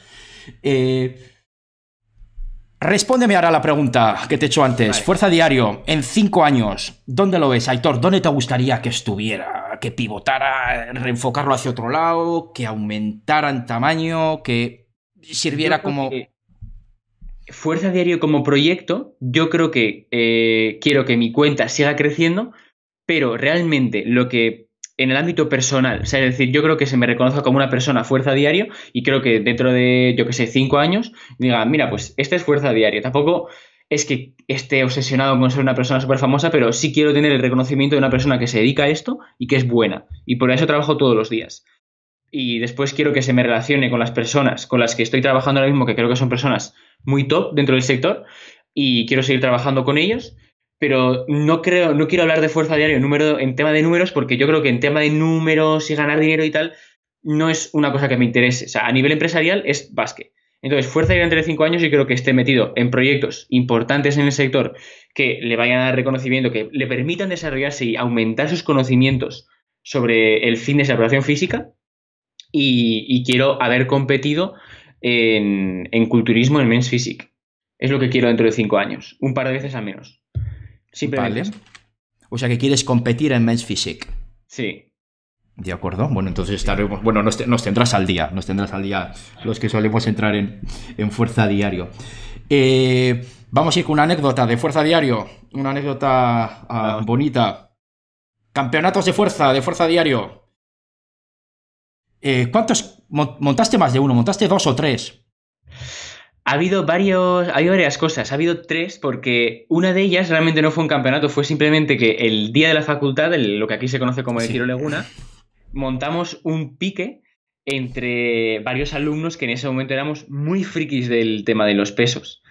Respóndeme ahora la pregunta que te he hecho antes. Fuerza Diario, en cinco años, ¿dónde lo ves, Aitor? ¿Dónde te gustaría que estuviera? ¿Que pivotara, reenfocarlo hacia otro lado, que aumentara en tamaño, que sirviera como... Fuerza Diario como proyecto, yo creo que eh, quiero que mi cuenta siga creciendo, pero realmente lo que en el ámbito personal. O sea, es decir, yo creo que se me reconozca como una persona fuerza diario y creo que dentro de, yo que sé, cinco años, diga, mira, pues esta es fuerza diaria. Tampoco es que esté obsesionado con ser una persona súper famosa, pero sí quiero tener el reconocimiento de una persona que se dedica a esto y que es buena. Y por eso trabajo todos los días. Y después quiero que se me relacione con las personas con las que estoy trabajando ahora mismo, que creo que son personas muy top dentro del sector, y quiero seguir trabajando con ellos pero no creo, no quiero hablar de fuerza diario en tema de números, porque yo creo que en tema de números y ganar dinero y tal, no es una cosa que me interese. O sea, a nivel empresarial es básquet. Entonces, Fuerza Diaria entre 5 años, yo creo que esté metido en proyectos importantes en el sector que le vayan a dar reconocimiento, que le permitan desarrollarse y aumentar sus conocimientos sobre el fin de esa preparación física. Y, quiero haber competido en, culturismo en Men's Physique. Es lo que quiero dentro de 5 años, un par de veces al menos. O sea que quieres competir en Men's Physique. Sí. De acuerdo. Bueno, entonces estaremos. Bueno, nos, tendrás al día. Nos tendrás al día los que solemos entrar en, en Fuerza Diario. Eh, vamos a ir con una anécdota de Fuerza Diario. Una anécdota ah, bonita. Campeonatos de fuerza, de Fuerza Diario. Eh, ¿Cuántos? Montaste más de uno, montaste dos o tres. Ha habido varios, ha varias cosas, ha habido tres, porque una de ellas realmente no fue un campeonato, fue simplemente que el día de la facultad, lo que aquí se conoce como el Leguna, montamos un pique entre varios alumnos que en ese momento éramos muy frikis del tema de los pesos.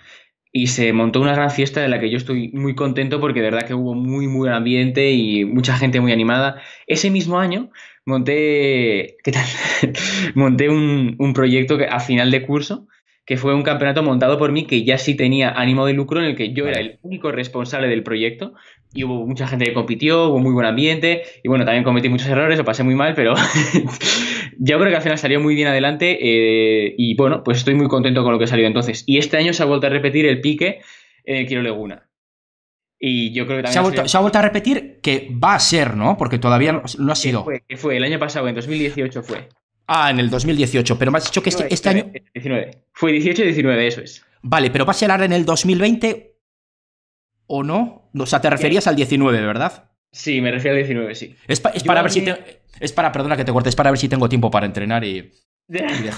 Y se montó una gran fiesta de la que yo estoy muy contento porque de verdad que hubo muy, muy buen ambiente y mucha gente muy animada. Ese mismo año monté, ¿qué tal? monté un, un proyecto que, a final de curso que fue un campeonato montado por mí que ya sí tenía ánimo de lucro, en el que yo era el único responsable del proyecto. Y hubo mucha gente que compitió, hubo muy buen ambiente. Y bueno, también cometí muchos errores, lo pasé muy mal, pero yo creo que al final salió muy bien adelante. Eh, y bueno, pues estoy muy contento con lo que salió entonces. Y este año se ha vuelto a repetir el pique en el Leguna. Y yo creo que también. Se ha, vuelto, a repetir que va a ser, ¿no? Porque todavía no ha sido. fue, el año pasado, en 2018 fue. Ah, en el 2018, pero me has dicho que este, este año... Fue 18 y 19, eso es. Vale, pero vas a hablar en el 2020 o no? O sea, te referías al 19, ¿verdad? Sí, me refiero al 19, sí. Es, para ver si... es para, perdona que te para ver si tengo tiempo para entrenar y,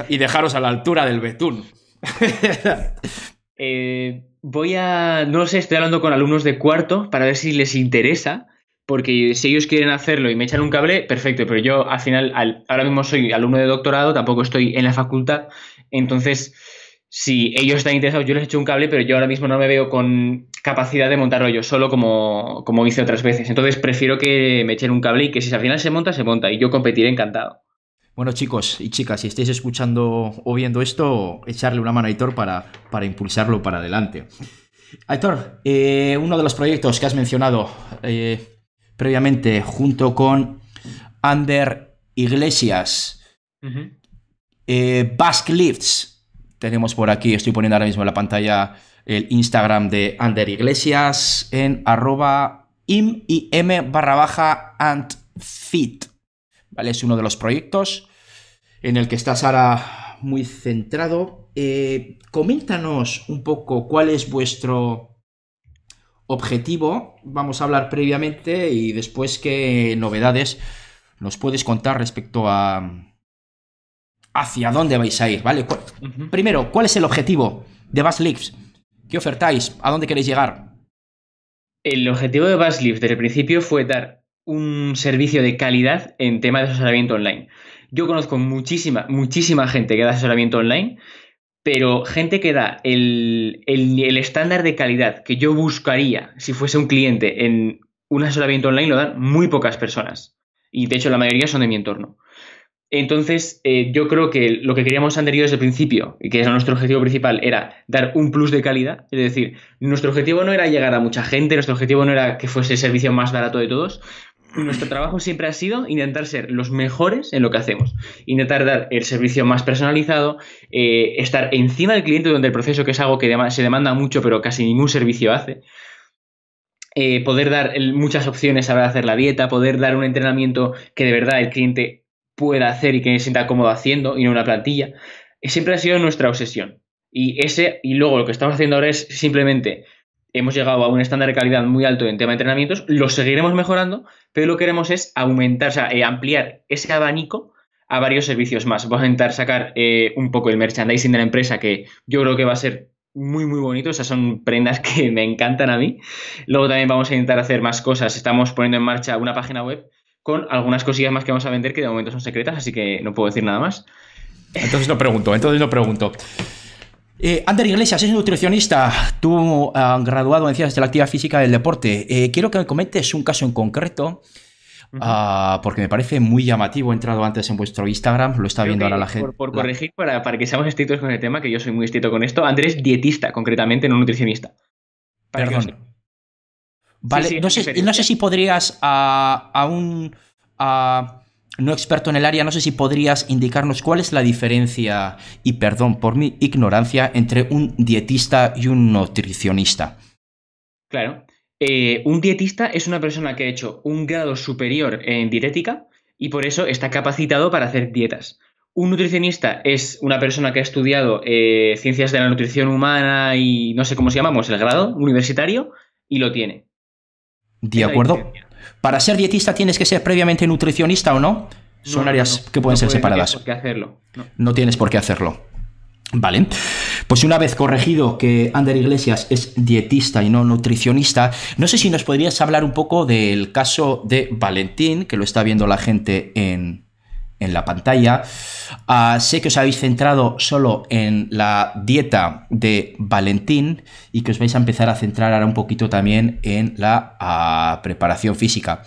y, dejaros a la altura del betún. Eh, voy a, no sé, estoy hablando con alumnos de cuarto para ver si les interesa porque si ellos quieren hacerlo y me echan un cable, perfecto, pero yo al final, ahora mismo soy alumno de doctorado, tampoco estoy en la facultad, entonces si ellos están interesados, yo les echo un cable, pero yo ahora mismo no me veo con capacidad de montarlo yo solo como, como hice otras veces. Entonces prefiero que me echen un cable y que si al final se monta, se monta y yo competiré encantado. Bueno chicos y chicas, si estáis escuchando o viendo esto, echarle una mano a Aitor para, para impulsarlo para adelante. Aitor, eh, uno de los proyectos que has mencionado, eh, previamente junto con Ander Iglesias. Eh, Bask Lifts. Tenemos por aquí, estoy poniendo ahora mismo en la pantalla el Instagram de Ander Iglesias en arroba im m barra baja and fit. ¿Vale? Es uno de los proyectos en el que estás ahora muy centrado. Eh, coméntanos un poco cuál es vuestro objetivo vamos a hablar previamente y después qué novedades nos puedes contar respecto a hacia dónde vais a ir, ¿vale? Primero, ¿cuál es el objetivo de Bass ¿Qué ofertáis? ¿A dónde queréis llegar? El objetivo de Bass desde el principio fue dar un servicio de calidad en tema de asesoramiento online. Yo conozco muchísima, muchísima gente que da asesoramiento online pero gente que da el, estándar de calidad que yo buscaría si fuese un cliente en un asesoramiento online lo dan muy pocas personas. Y de hecho la mayoría son de mi entorno. Entonces, eh, yo creo que lo que queríamos anterior desde el principio, y que era nuestro objetivo principal, era dar un plus de calidad. Es decir, nuestro objetivo no era llegar a mucha gente, nuestro objetivo no era que fuese el servicio más barato de todos, nuestro trabajo siempre ha sido intentar ser los mejores en lo que hacemos, intentar dar el servicio más personalizado, eh, estar encima del cliente durante el proceso, que es algo que se demanda mucho, pero casi ningún servicio hace. Eh, poder dar muchas opciones a ver hacer la dieta, poder dar un entrenamiento que de verdad el cliente pueda hacer y que se sienta cómodo haciendo y no una plantilla, siempre ha sido nuestra obsesión. Y ese y luego lo que estamos haciendo ahora es simplemente hemos llegado a un estándar de calidad muy alto en tema de entrenamientos, lo seguiremos mejorando, pero lo que queremos es aumentar, o sea, eh, ampliar ese abanico a varios servicios más. Vamos a intentar sacar eh, un poco el merchandising de la empresa, que yo creo que va a ser muy, muy bonito. Esas son prendas que me encantan a mí. Luego también vamos a intentar hacer más cosas. Estamos poniendo en marcha una página web con algunas cosillas más que vamos a vender que de momento son secretas, así que no puedo decir nada más. Entonces lo pregunto, entonces lo pregunto. Eh, Ander Iglesias es nutricionista, tú has ah, graduado en Ciencias de la Actividad Física del Deporte. Eh, quiero que me comentes un caso en concreto, ah, porque me parece muy llamativo. He entrado antes en vuestro Instagram, lo está viendo ahora la gente. Por, corregir, para, que seamos estrictos con el tema, que yo soy muy estricto con esto, Andrés, dietista, concretamente, no nutricionista. Perdón. vale, no, sé, si podrías a, ah, a un no experto en el área, no sé si podrías indicarnos cuál es la diferencia, y perdón por mi ignorancia, entre un dietista y un nutricionista. Claro. Eh, un dietista es una persona que ha hecho un grado superior en dietética y por eso está capacitado para hacer dietas. Un nutricionista es una persona que ha estudiado eh, ciencias de la nutrición humana y no sé cómo se llamamos, el grado universitario, y lo tiene. De acuerdo. ¿Para ser dietista tienes que ser previamente nutricionista o no? Son áreas que pueden ser separadas. Por qué hacerlo. no tienes por qué hacerlo. Vale, pues una vez corregido que Ander Iglesias es dietista y no nutricionista, no sé si nos podrías hablar un poco del caso de Valentín, que lo está viendo la gente en en la pantalla. Ah, sé que os habéis centrado solo en la dieta de Valentín y que os vais a empezar a centrar ahora un poquito también en la ah, preparación física.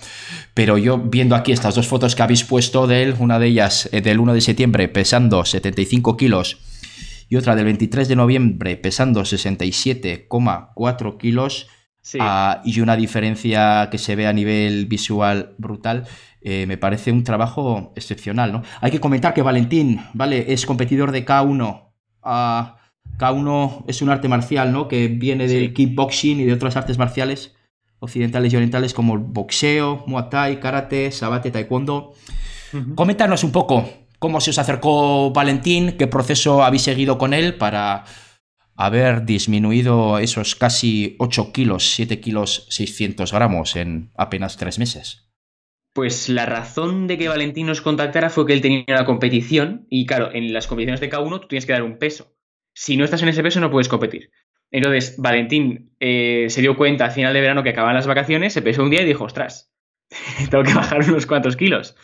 Pero yo viendo aquí estas dos fotos que habéis puesto de él, una de ellas eh, del 1 de septiembre pesando 75 kilos y otra del 23 de noviembre pesando 67,4 kilos, ah, y una diferencia que se ve a nivel visual brutal. Eh, me parece un trabajo excepcional. ¿no? Hay que comentar que Valentín, ¿vale? Es competidor de K1. Ah, K1 es un arte marcial, ¿no? Que viene del kickboxing y de otras artes marciales occidentales y orientales como boxeo, muay thai, karate, sabate, taekwondo. Coméntanos un poco cómo se os acercó Valentín, qué proceso habéis seguido con él para haber disminuido esos casi 8 kilos, 7 kilos 600 gramos en apenas 3 meses. Pues la razón de que Valentín nos contactara fue que él tenía una competición y claro, en las competiciones de K1 tú tienes que dar un peso. Si no estás en ese peso no puedes competir. Entonces, Valentín eh, se dio cuenta a final de verano que acababan las vacaciones, se pesó un día y dijo, ostras, tengo que bajar unos cuantos kilos.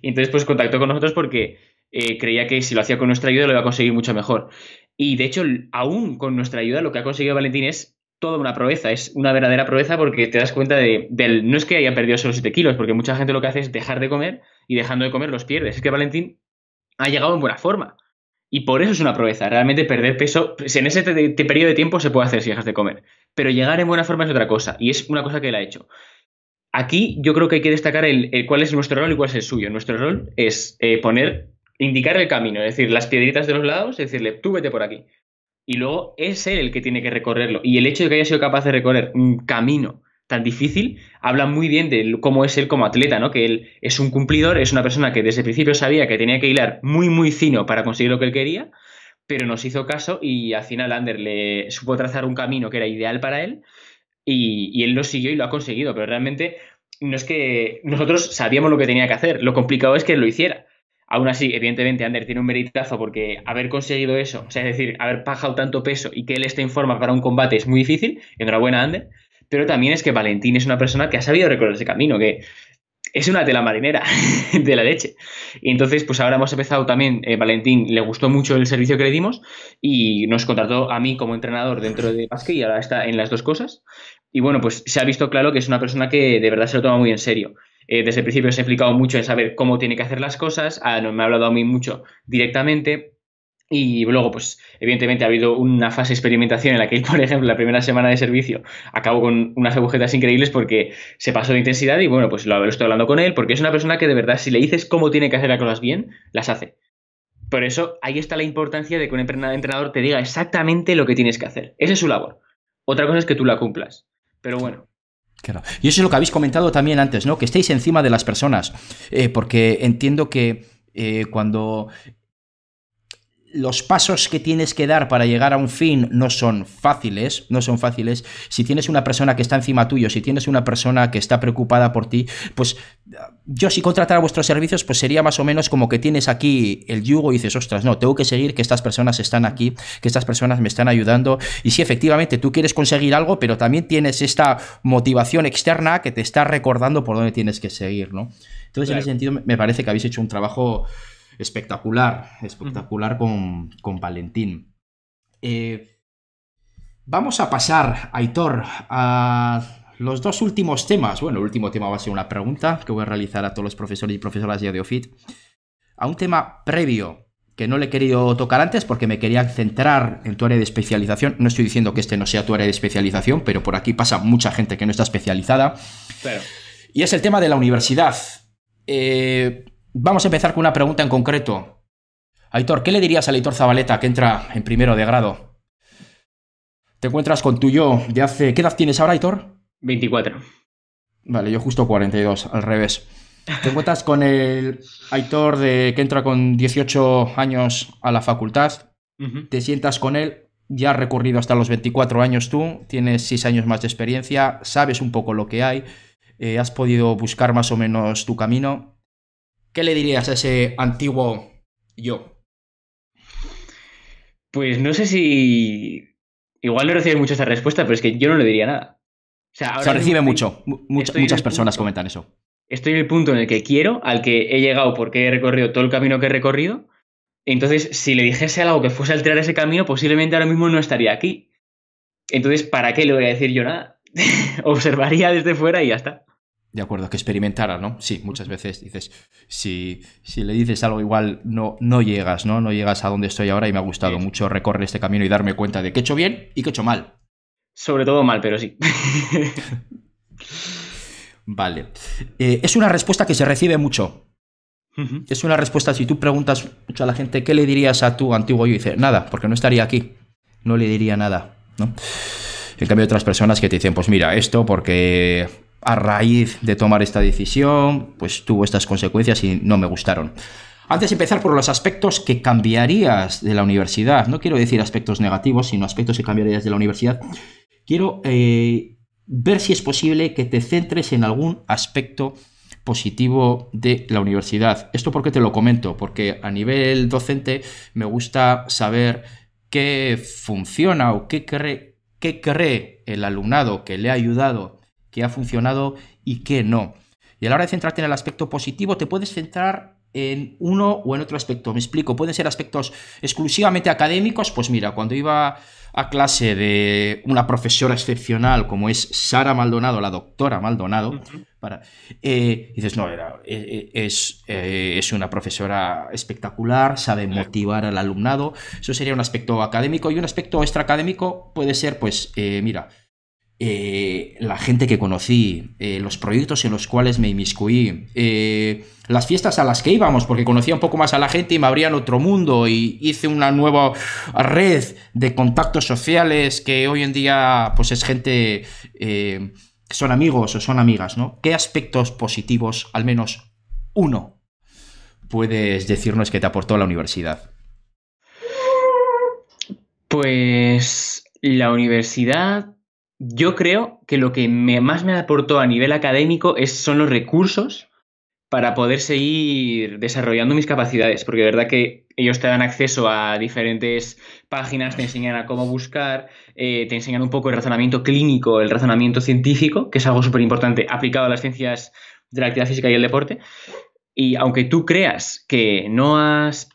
Y entonces, pues contactó con nosotros porque eh, creía que si lo hacía con nuestra ayuda lo iba a conseguir mucho mejor. Y de hecho, aún con nuestra ayuda, lo que ha conseguido Valentín es toda una proeza, es una verdadera proeza porque te das cuenta de, del, no es que haya perdido solo 7 kilos, porque mucha gente lo que hace es dejar de comer y dejando de comer los pierdes. Es que Valentín ha llegado en buena forma. Y por eso es una proeza. Realmente perder peso, pues, en ese periodo de tiempo se puede hacer si dejas de comer. Pero llegar en buena forma es otra cosa. Y es una cosa que él ha hecho. Aquí yo creo que hay que destacar el, cuál es nuestro rol y cuál es el suyo. Nuestro rol es eh, poner, indicar el camino, es decir, las piedritas de los lados, es decirle, tú vete por aquí. Y luego es él el que tiene que recorrerlo. Y el hecho de que haya sido capaz de recorrer un camino tan difícil habla muy bien de cómo es él como atleta, ¿no? Que él es un cumplidor, es una persona que desde el principio sabía que tenía que hilar muy, muy fino para conseguir lo que él quería, pero nos hizo caso y al final Ander le supo trazar un camino que era ideal para él y, él lo siguió y lo ha conseguido, pero realmente no es que nosotros sabíamos lo que tenía que hacer, lo complicado es que él lo hiciera. Aún así, evidentemente, Ander tiene un meritazo porque haber conseguido eso, o sea, es decir, haber bajado tanto peso y que él esté en forma para un combate es muy difícil. Enhorabuena, Ander. Pero también es que Valentín es una persona que ha sabido recorrer ese camino, que es una tela marinera de la leche. Y entonces, pues ahora hemos empezado también, eh, Valentín le gustó mucho el servicio que le dimos y nos contrató a mí como entrenador dentro de Basque y ahora está en las dos cosas. Y bueno, pues se ha visto claro que es una persona que de verdad se lo toma muy en serio. Eh, desde el principio se ha explicado mucho en saber cómo tiene que hacer las cosas, ah, no, me ha hablado a mí mucho directamente. Y luego, pues, evidentemente ha habido una fase de experimentación en la que por ejemplo, la primera semana de servicio acabo con unas agujetas increíbles porque se pasó de intensidad y bueno, pues lo, lo estoy hablando con él porque es una persona que de verdad, si le dices cómo tiene que hacer las cosas bien, las hace. Por eso ahí está la importancia de que un entrenador te diga exactamente lo que tienes que hacer. Esa es su labor. Otra cosa es que tú la cumplas. Pero bueno, y eso es lo que habéis comentado también antes, ¿no? Que estéis encima de las personas, eh, porque entiendo que eh, cuando los pasos que tienes que dar para llegar a un fin no son fáciles, no son fáciles. Si tienes una persona que está encima tuyo, si tienes una persona que está preocupada por ti, pues yo si contratara vuestros servicios, pues sería más o menos como que tienes aquí el yugo y dices, ostras, no, tengo que seguir que estas personas están aquí, que estas personas me están ayudando. Y si efectivamente tú quieres conseguir algo, pero también tienes esta motivación externa que te está recordando por dónde tienes que seguir, ¿no? Entonces, en ese sentido, me parece que habéis hecho un trabajo espectacular, espectacular con, Valentín. Eh, vamos a pasar, Aitor, a los dos últimos temas. Bueno, el último tema va a ser una pregunta que voy a realizar a todos los profesores y profesoras de AudioFit. A un tema previo que no le he querido tocar antes porque me quería centrar en tu área de especialización. No estoy diciendo que este no sea tu área de especialización, pero por aquí pasa mucha gente que no está especializada. Y es el tema de la universidad. Eh, Vamos a empezar con una pregunta en concreto. Aitor, ¿qué le dirías al Aitor Zabaleta que entra en primero de grado? Te encuentras con tu yo de hace... ¿Qué edad tienes ahora, Aitor? 24. Vale, yo justo 42, al revés. Te encuentras con el Aitor de que entra con 18 años a la facultad. Te sientas con él, ya has recurrido hasta los 24 años tú, tienes 6 años más de experiencia, sabes un poco lo que hay, eh, has podido buscar más o menos tu camino ¿Qué le dirías a ese antiguo yo? Pues no sé si. Igual no recibe mucho esa respuesta, pero es que yo no le diría nada. O sea, Se recibe mucho. muchas personas comentan eso. Estoy en el punto en el que quiero, al que he llegado porque he recorrido todo el camino que he recorrido. Entonces, si le dijese algo que fuese a alterar ese camino, posiblemente ahora mismo no estaría aquí. Entonces, ¿para qué le voy a decir yo nada? Observaría desde fuera y ya está. De acuerdo, que experimentara, ¿no? Sí, muchas veces dices, si, le dices algo igual no, no llegas, ¿no? No llegas a donde estoy ahora y me ha gustado mucho recorrer este camino y darme cuenta de que he hecho bien y que he hecho mal. Sobre todo mal, pero sí. vale. Eh, es una respuesta que se recibe mucho. Es una respuesta, si tú preguntas mucho a la gente, ¿qué le dirías a tu antiguo yo? Y dice, nada, porque no estaría aquí. No le diría nada, ¿no? En cambio, otras personas que te dicen, pues mira, esto porque a raíz de tomar esta decisión, pues tuvo estas consecuencias y no me gustaron. Antes de empezar por los aspectos que cambiarías de la universidad, no quiero decir aspectos negativos, sino aspectos que cambiarías de la universidad, quiero eh, ver si es posible que te centres en algún aspecto positivo de la universidad. Esto porque te lo comento, porque a nivel docente me gusta saber qué funciona o qué cree, qué cree el alumnado que le ha ayudado qué ha funcionado y qué no. Y a la hora de centrarte en el aspecto positivo, te puedes centrar en uno o en otro aspecto. Me explico, pueden ser aspectos exclusivamente académicos. Pues mira, cuando iba a clase de una profesora excepcional como es Sara Maldonado, la doctora Maldonado, para, eh, dices, no, era, eh, eh, es, es, una profesora espectacular, sabe motivar al alumnado. Eso sería un aspecto académico. Y un aspecto extraacadémico puede ser, pues, mira, eh, la gente que conocí, eh, los proyectos en los cuales me inmiscuí, eh, las fiestas a las que íbamos, porque conocía un poco más a la gente y me abrían otro mundo y hice una nueva red de contactos sociales que hoy en día pues es gente que son amigos o son amigas, ¿no? ¿Qué aspectos positivos, al menos uno, puedes decirnos que te aportó la universidad? Pues la universidad yo creo que lo que más me aportó a nivel académico son los recursos para poder seguir desarrollando mis capacidades, porque de verdad que ellos te dan acceso a diferentes páginas, te enseñan a cómo buscar, eh, te enseñan un poco el razonamiento clínico, el razonamiento científico, que es algo súper importante aplicado a las ciencias de la actividad física y el deporte. Y aunque tú creas que no has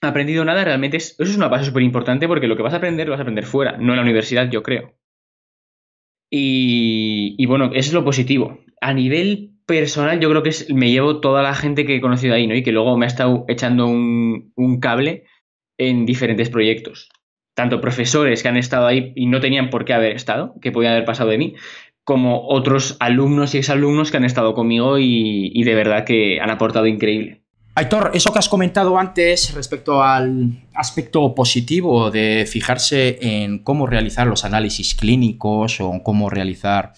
aprendido nada, realmente eso es una base súper importante porque lo que vas a aprender lo vas a aprender fuera, no en la universidad, yo creo. Y, bueno, eso es lo positivo. A nivel personal, yo creo que me llevo toda la gente que he conocido ahí, ¿no? Y que luego me ha estado echando un, cable en diferentes proyectos. Tanto profesores que han estado ahí y no tenían por qué haber estado, que podían haber pasado de mí, como otros alumnos y exalumnos que han estado conmigo y de verdad que han aportado increíble. Aitor, eso que has comentado antes respecto al aspecto positivo de fijarse en cómo realizar los análisis clínicos o cómo realizar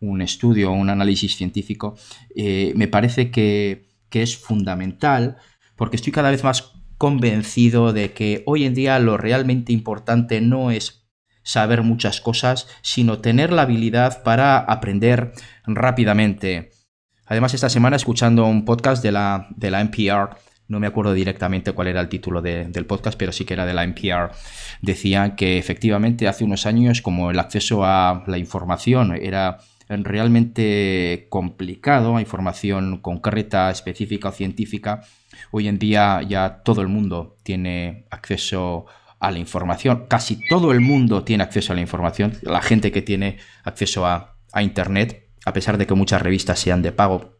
un estudio o un análisis científico, eh, me parece que es fundamental porque estoy cada vez más convencido de que hoy en día lo realmente importante no es saber muchas cosas, sino tener la habilidad para aprender rápidamente Además, esta semana escuchando un podcast de la, de la NPR, no me acuerdo directamente cuál era el título del podcast, pero sí que era de la NPR, decían que efectivamente hace unos años como el acceso a la información era realmente complicado, a información concreta, específica o científica, hoy en día ya todo el mundo tiene acceso a la información, casi todo el mundo tiene acceso a la información, la gente que tiene acceso a, a Internet a pesar de que muchas revistas sean de pago.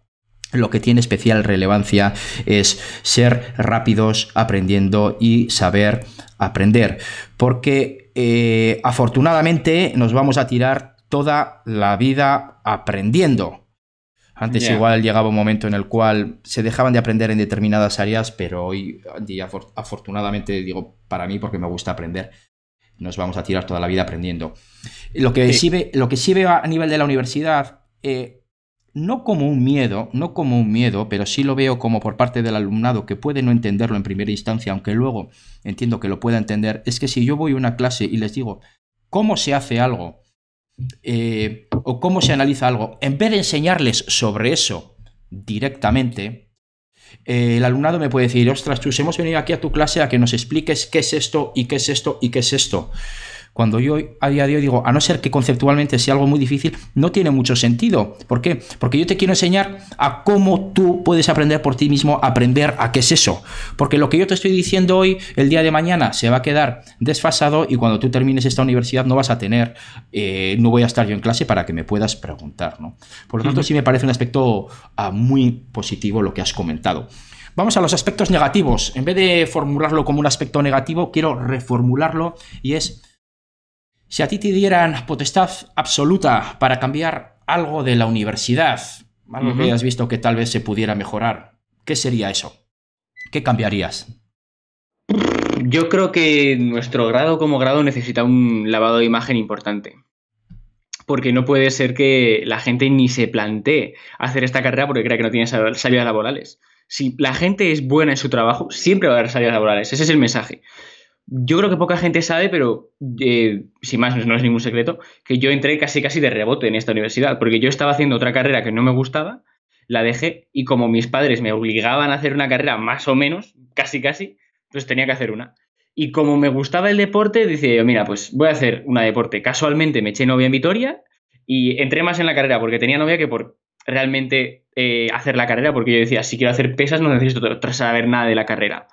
Lo que tiene especial relevancia es ser rápidos aprendiendo y saber aprender, porque eh, afortunadamente nos vamos a tirar toda la vida aprendiendo. Antes igual llegaba un momento en el cual se dejaban de aprender en determinadas áreas, pero hoy afortunadamente digo para mí porque me gusta aprender. Nos vamos a tirar toda la vida aprendiendo. Lo que sí, ve, lo que a nivel de la universidad eh, no como un miedo, no como un miedo, pero sí lo veo como por parte del alumnado que puede no entenderlo en primera instancia, aunque luego entiendo que lo pueda entender, es que si yo voy a una clase y les digo cómo se hace algo eh, o cómo se analiza algo, en vez de enseñarles sobre eso directamente, eh, el alumnado me puede decir, ostras, Chus, hemos venido aquí a tu clase a que nos expliques qué es esto y qué es esto y qué es esto. Cuando yo a día de hoy digo, a no ser que conceptualmente sea algo muy difícil, no tiene mucho sentido. ¿Por qué? Porque yo te quiero enseñar a cómo tú puedes aprender por ti mismo, aprender a qué es eso. Porque lo que yo te estoy diciendo hoy, el día de mañana, se va a quedar desfasado y cuando tú termines esta universidad no vas a tener, eh, no voy a estar yo en clase para que me puedas preguntar. ¿no? Por lo tanto, sí me parece un aspecto ah, muy positivo lo que has comentado. Vamos a los aspectos negativos. En vez de formularlo como un aspecto negativo, quiero reformularlo y es si a ti te dieran potestad absoluta para cambiar algo de la universidad, algo que hayas visto que tal vez se pudiera mejorar, ¿qué sería eso? ¿Qué cambiarías? Yo creo que nuestro grado como grado necesita un lavado de imagen importante. Porque no puede ser que la gente ni se plantee hacer esta carrera porque crea que no tiene salidas laborales. Si la gente es buena en su trabajo, siempre va a haber salidas laborales. Ese es el mensaje yo creo que poca gente sabe, pero eh, sin más, no es ningún secreto, que yo entré casi casi de rebote en esta universidad, porque yo estaba haciendo otra carrera que no me gustaba, la dejé y como mis padres me obligaban a hacer una carrera más o menos, casi casi, pues tenía que hacer una. Y como me gustaba el deporte, decía yo, mira, pues voy a hacer una deporte. Casualmente me eché novia en Vitoria y entré más en la carrera porque tenía novia que por realmente eh, hacer la carrera, porque yo decía, si quiero hacer pesas no necesito saber nada de la carrera.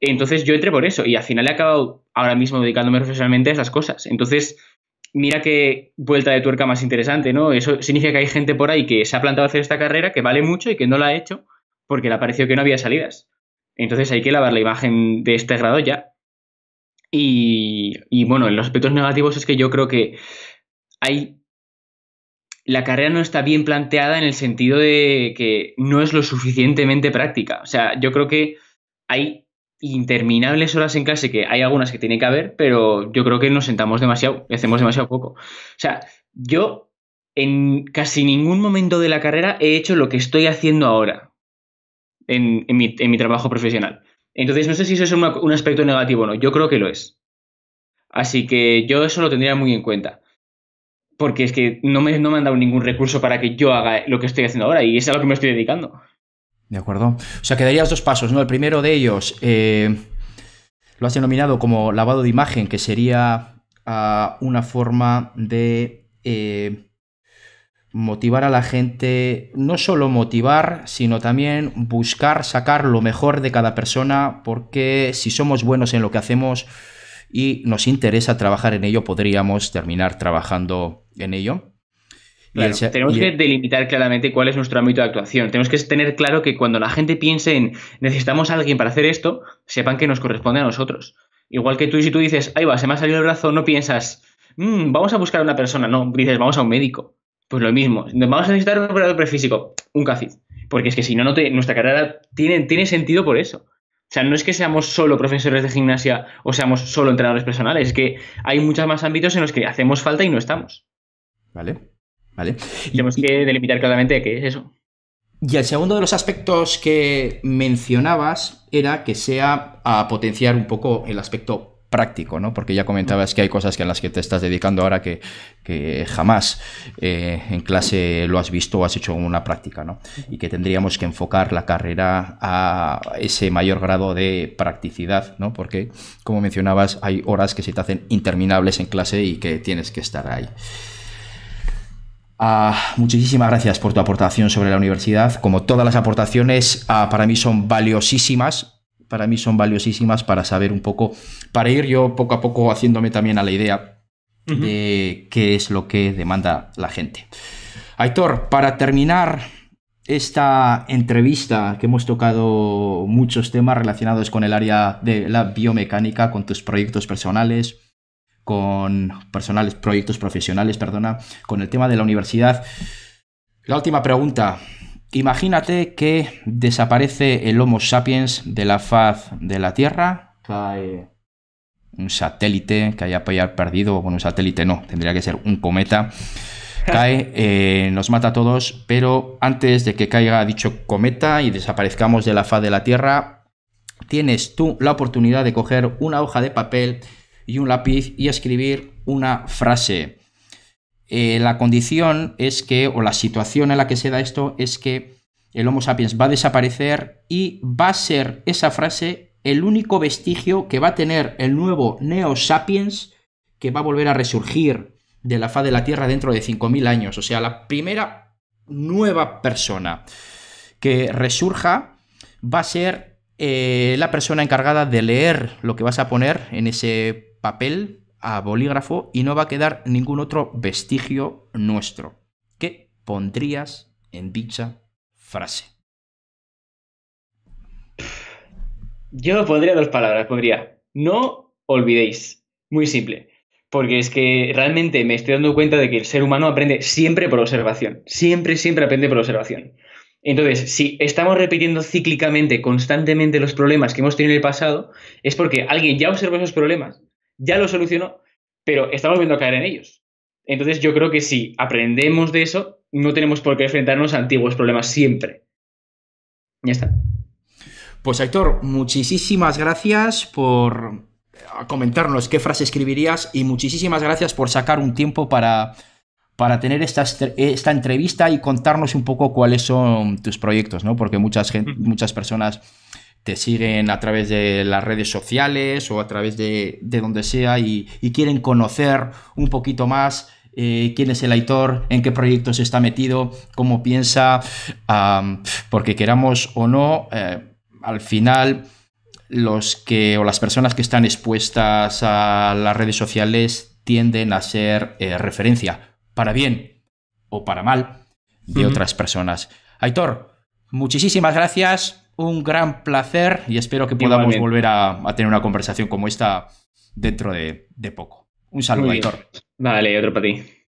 Entonces yo entré por eso y al final he acabado ahora mismo dedicándome profesionalmente a esas cosas. Entonces, mira qué vuelta de tuerca más interesante, ¿no? Eso significa que hay gente por ahí que se ha plantado a hacer esta carrera, que vale mucho y que no la ha hecho porque le pareció que no había salidas. Entonces hay que lavar la imagen de este grado ya. Y, y bueno, en los aspectos negativos es que yo creo que hay... La carrera no está bien planteada en el sentido de que no es lo suficientemente práctica. O sea, yo creo que hay interminables horas en clase, que hay algunas que tiene que haber, pero yo creo que nos sentamos demasiado y hacemos demasiado poco. O sea, yo en casi ningún momento de la carrera he hecho lo que estoy haciendo ahora en, mi, trabajo profesional. Entonces, no sé si eso es un, aspecto negativo o no, yo creo que lo es. Así que yo eso lo tendría muy en cuenta porque es que no me, no me, han dado ningún recurso para que yo haga lo que estoy haciendo ahora y es a lo que me estoy dedicando. De acuerdo. O sea, quedarías dos pasos, ¿no? El primero de ellos eh, lo has denominado como lavado de imagen, que sería ah, una forma de eh, motivar a la gente, no solo motivar, sino también buscar sacar lo mejor de cada persona, porque si somos buenos en lo que hacemos y nos interesa trabajar en ello, podríamos terminar trabajando en ello tenemos que delimitar claramente cuál es nuestro ámbito de actuación. Tenemos que tener claro que cuando la gente piense en necesitamos a alguien para hacer esto, sepan que nos corresponde a nosotros. Igual que tú, si tú dices, ahí va, se me ha salido el brazo, no piensas, mm, vamos a buscar a una persona, no, dices, vamos a un médico. Pues lo mismo, vamos a necesitar un operador prefísico, un CACID. Porque es que si no, nuestra carrera tiene, tiene sentido por eso. O sea, no es que seamos solo profesores de gimnasia o seamos solo entrenadores personales, es que hay muchos más ámbitos en los que hacemos falta y no estamos. Vale y Tenemos que delimitar claramente qué es eso. Y el segundo de los aspectos que mencionabas era que sea a potenciar un poco el aspecto práctico, ¿no? Porque ya comentabas que hay cosas que en las que te estás dedicando ahora que, jamás eh, en clase lo has visto o has hecho una práctica, ¿no? Y que tendríamos que enfocar la carrera a ese mayor grado de practicidad, ¿no? Porque, como mencionabas, hay horas que se te hacen interminables en clase y que tienes que estar ahí. Ah, muchísimas gracias por tu aportación sobre la universidad. Como todas las aportaciones, ah, para mí son valiosísimas. Para mí son valiosísimas para saber un poco, para ir yo poco a poco haciéndome también a la idea de qué es lo que demanda la gente. Aitor, para terminar esta entrevista que hemos tocado muchos temas relacionados con el área de la biomecánica, con tus proyectos personales, con personales, proyectos profesionales, perdona, con el tema de la universidad. La última pregunta. Imagínate que desaparece el Homo sapiens de la faz de la Tierra. Cae un satélite que haya perdido, bueno, un satélite no, tendría que ser un cometa. Cae, eh, nos mata a todos, pero antes de que caiga dicho cometa y desaparezcamos de la faz de la Tierra, tienes tú la oportunidad de coger una hoja de papel y un lápiz y escribir una frase. Eh, la condición es que, o la situación en la que se da esto, es que el Homo sapiens va a desaparecer y va a ser esa frase el único vestigio que va a tener el nuevo Neo sapiens que va a volver a resurgir de la faz de la Tierra dentro de 5.000 años. O sea, la primera nueva persona que resurja va a ser eh, la persona encargada de leer lo que vas a poner en ese papel a bolígrafo y no va a quedar ningún otro vestigio nuestro. ¿Qué pondrías en dicha frase? Yo pondría dos palabras, Pondría. No olvidéis. Muy simple. Porque es que realmente me estoy dando cuenta de que el ser humano aprende siempre por observación. Siempre, siempre aprende por observación. Entonces, si estamos repitiendo cíclicamente, constantemente los problemas que hemos tenido en el pasado, es porque alguien ya observó esos problemas ya lo solucionó, pero estamos viendo a caer en ellos. Entonces yo creo que si aprendemos de eso, no tenemos por qué enfrentarnos a antiguos problemas siempre. Ya está. Pues Héctor, muchísimas gracias por eh, comentarnos qué frase escribirías y muchísimas gracias por sacar un tiempo para, para tener esta, entrevista y contarnos un poco cuáles son tus proyectos, ¿no? Porque muchas, muchas personas te siguen a través de las redes sociales o a través de, donde sea y, quieren conocer un poquito más eh, quién es el Aitor, en qué proyectos está metido, cómo piensa, porque queramos o no, eh, al final los que o las personas que están expuestas a las redes sociales tienden a ser eh, referencia, para bien o para mal, de otras personas. Aitor, muchísimas gracias un gran placer y espero que podamos volver a, tener una conversación como esta dentro de, de poco. Un saludo, Héctor. Vale, otro para ti.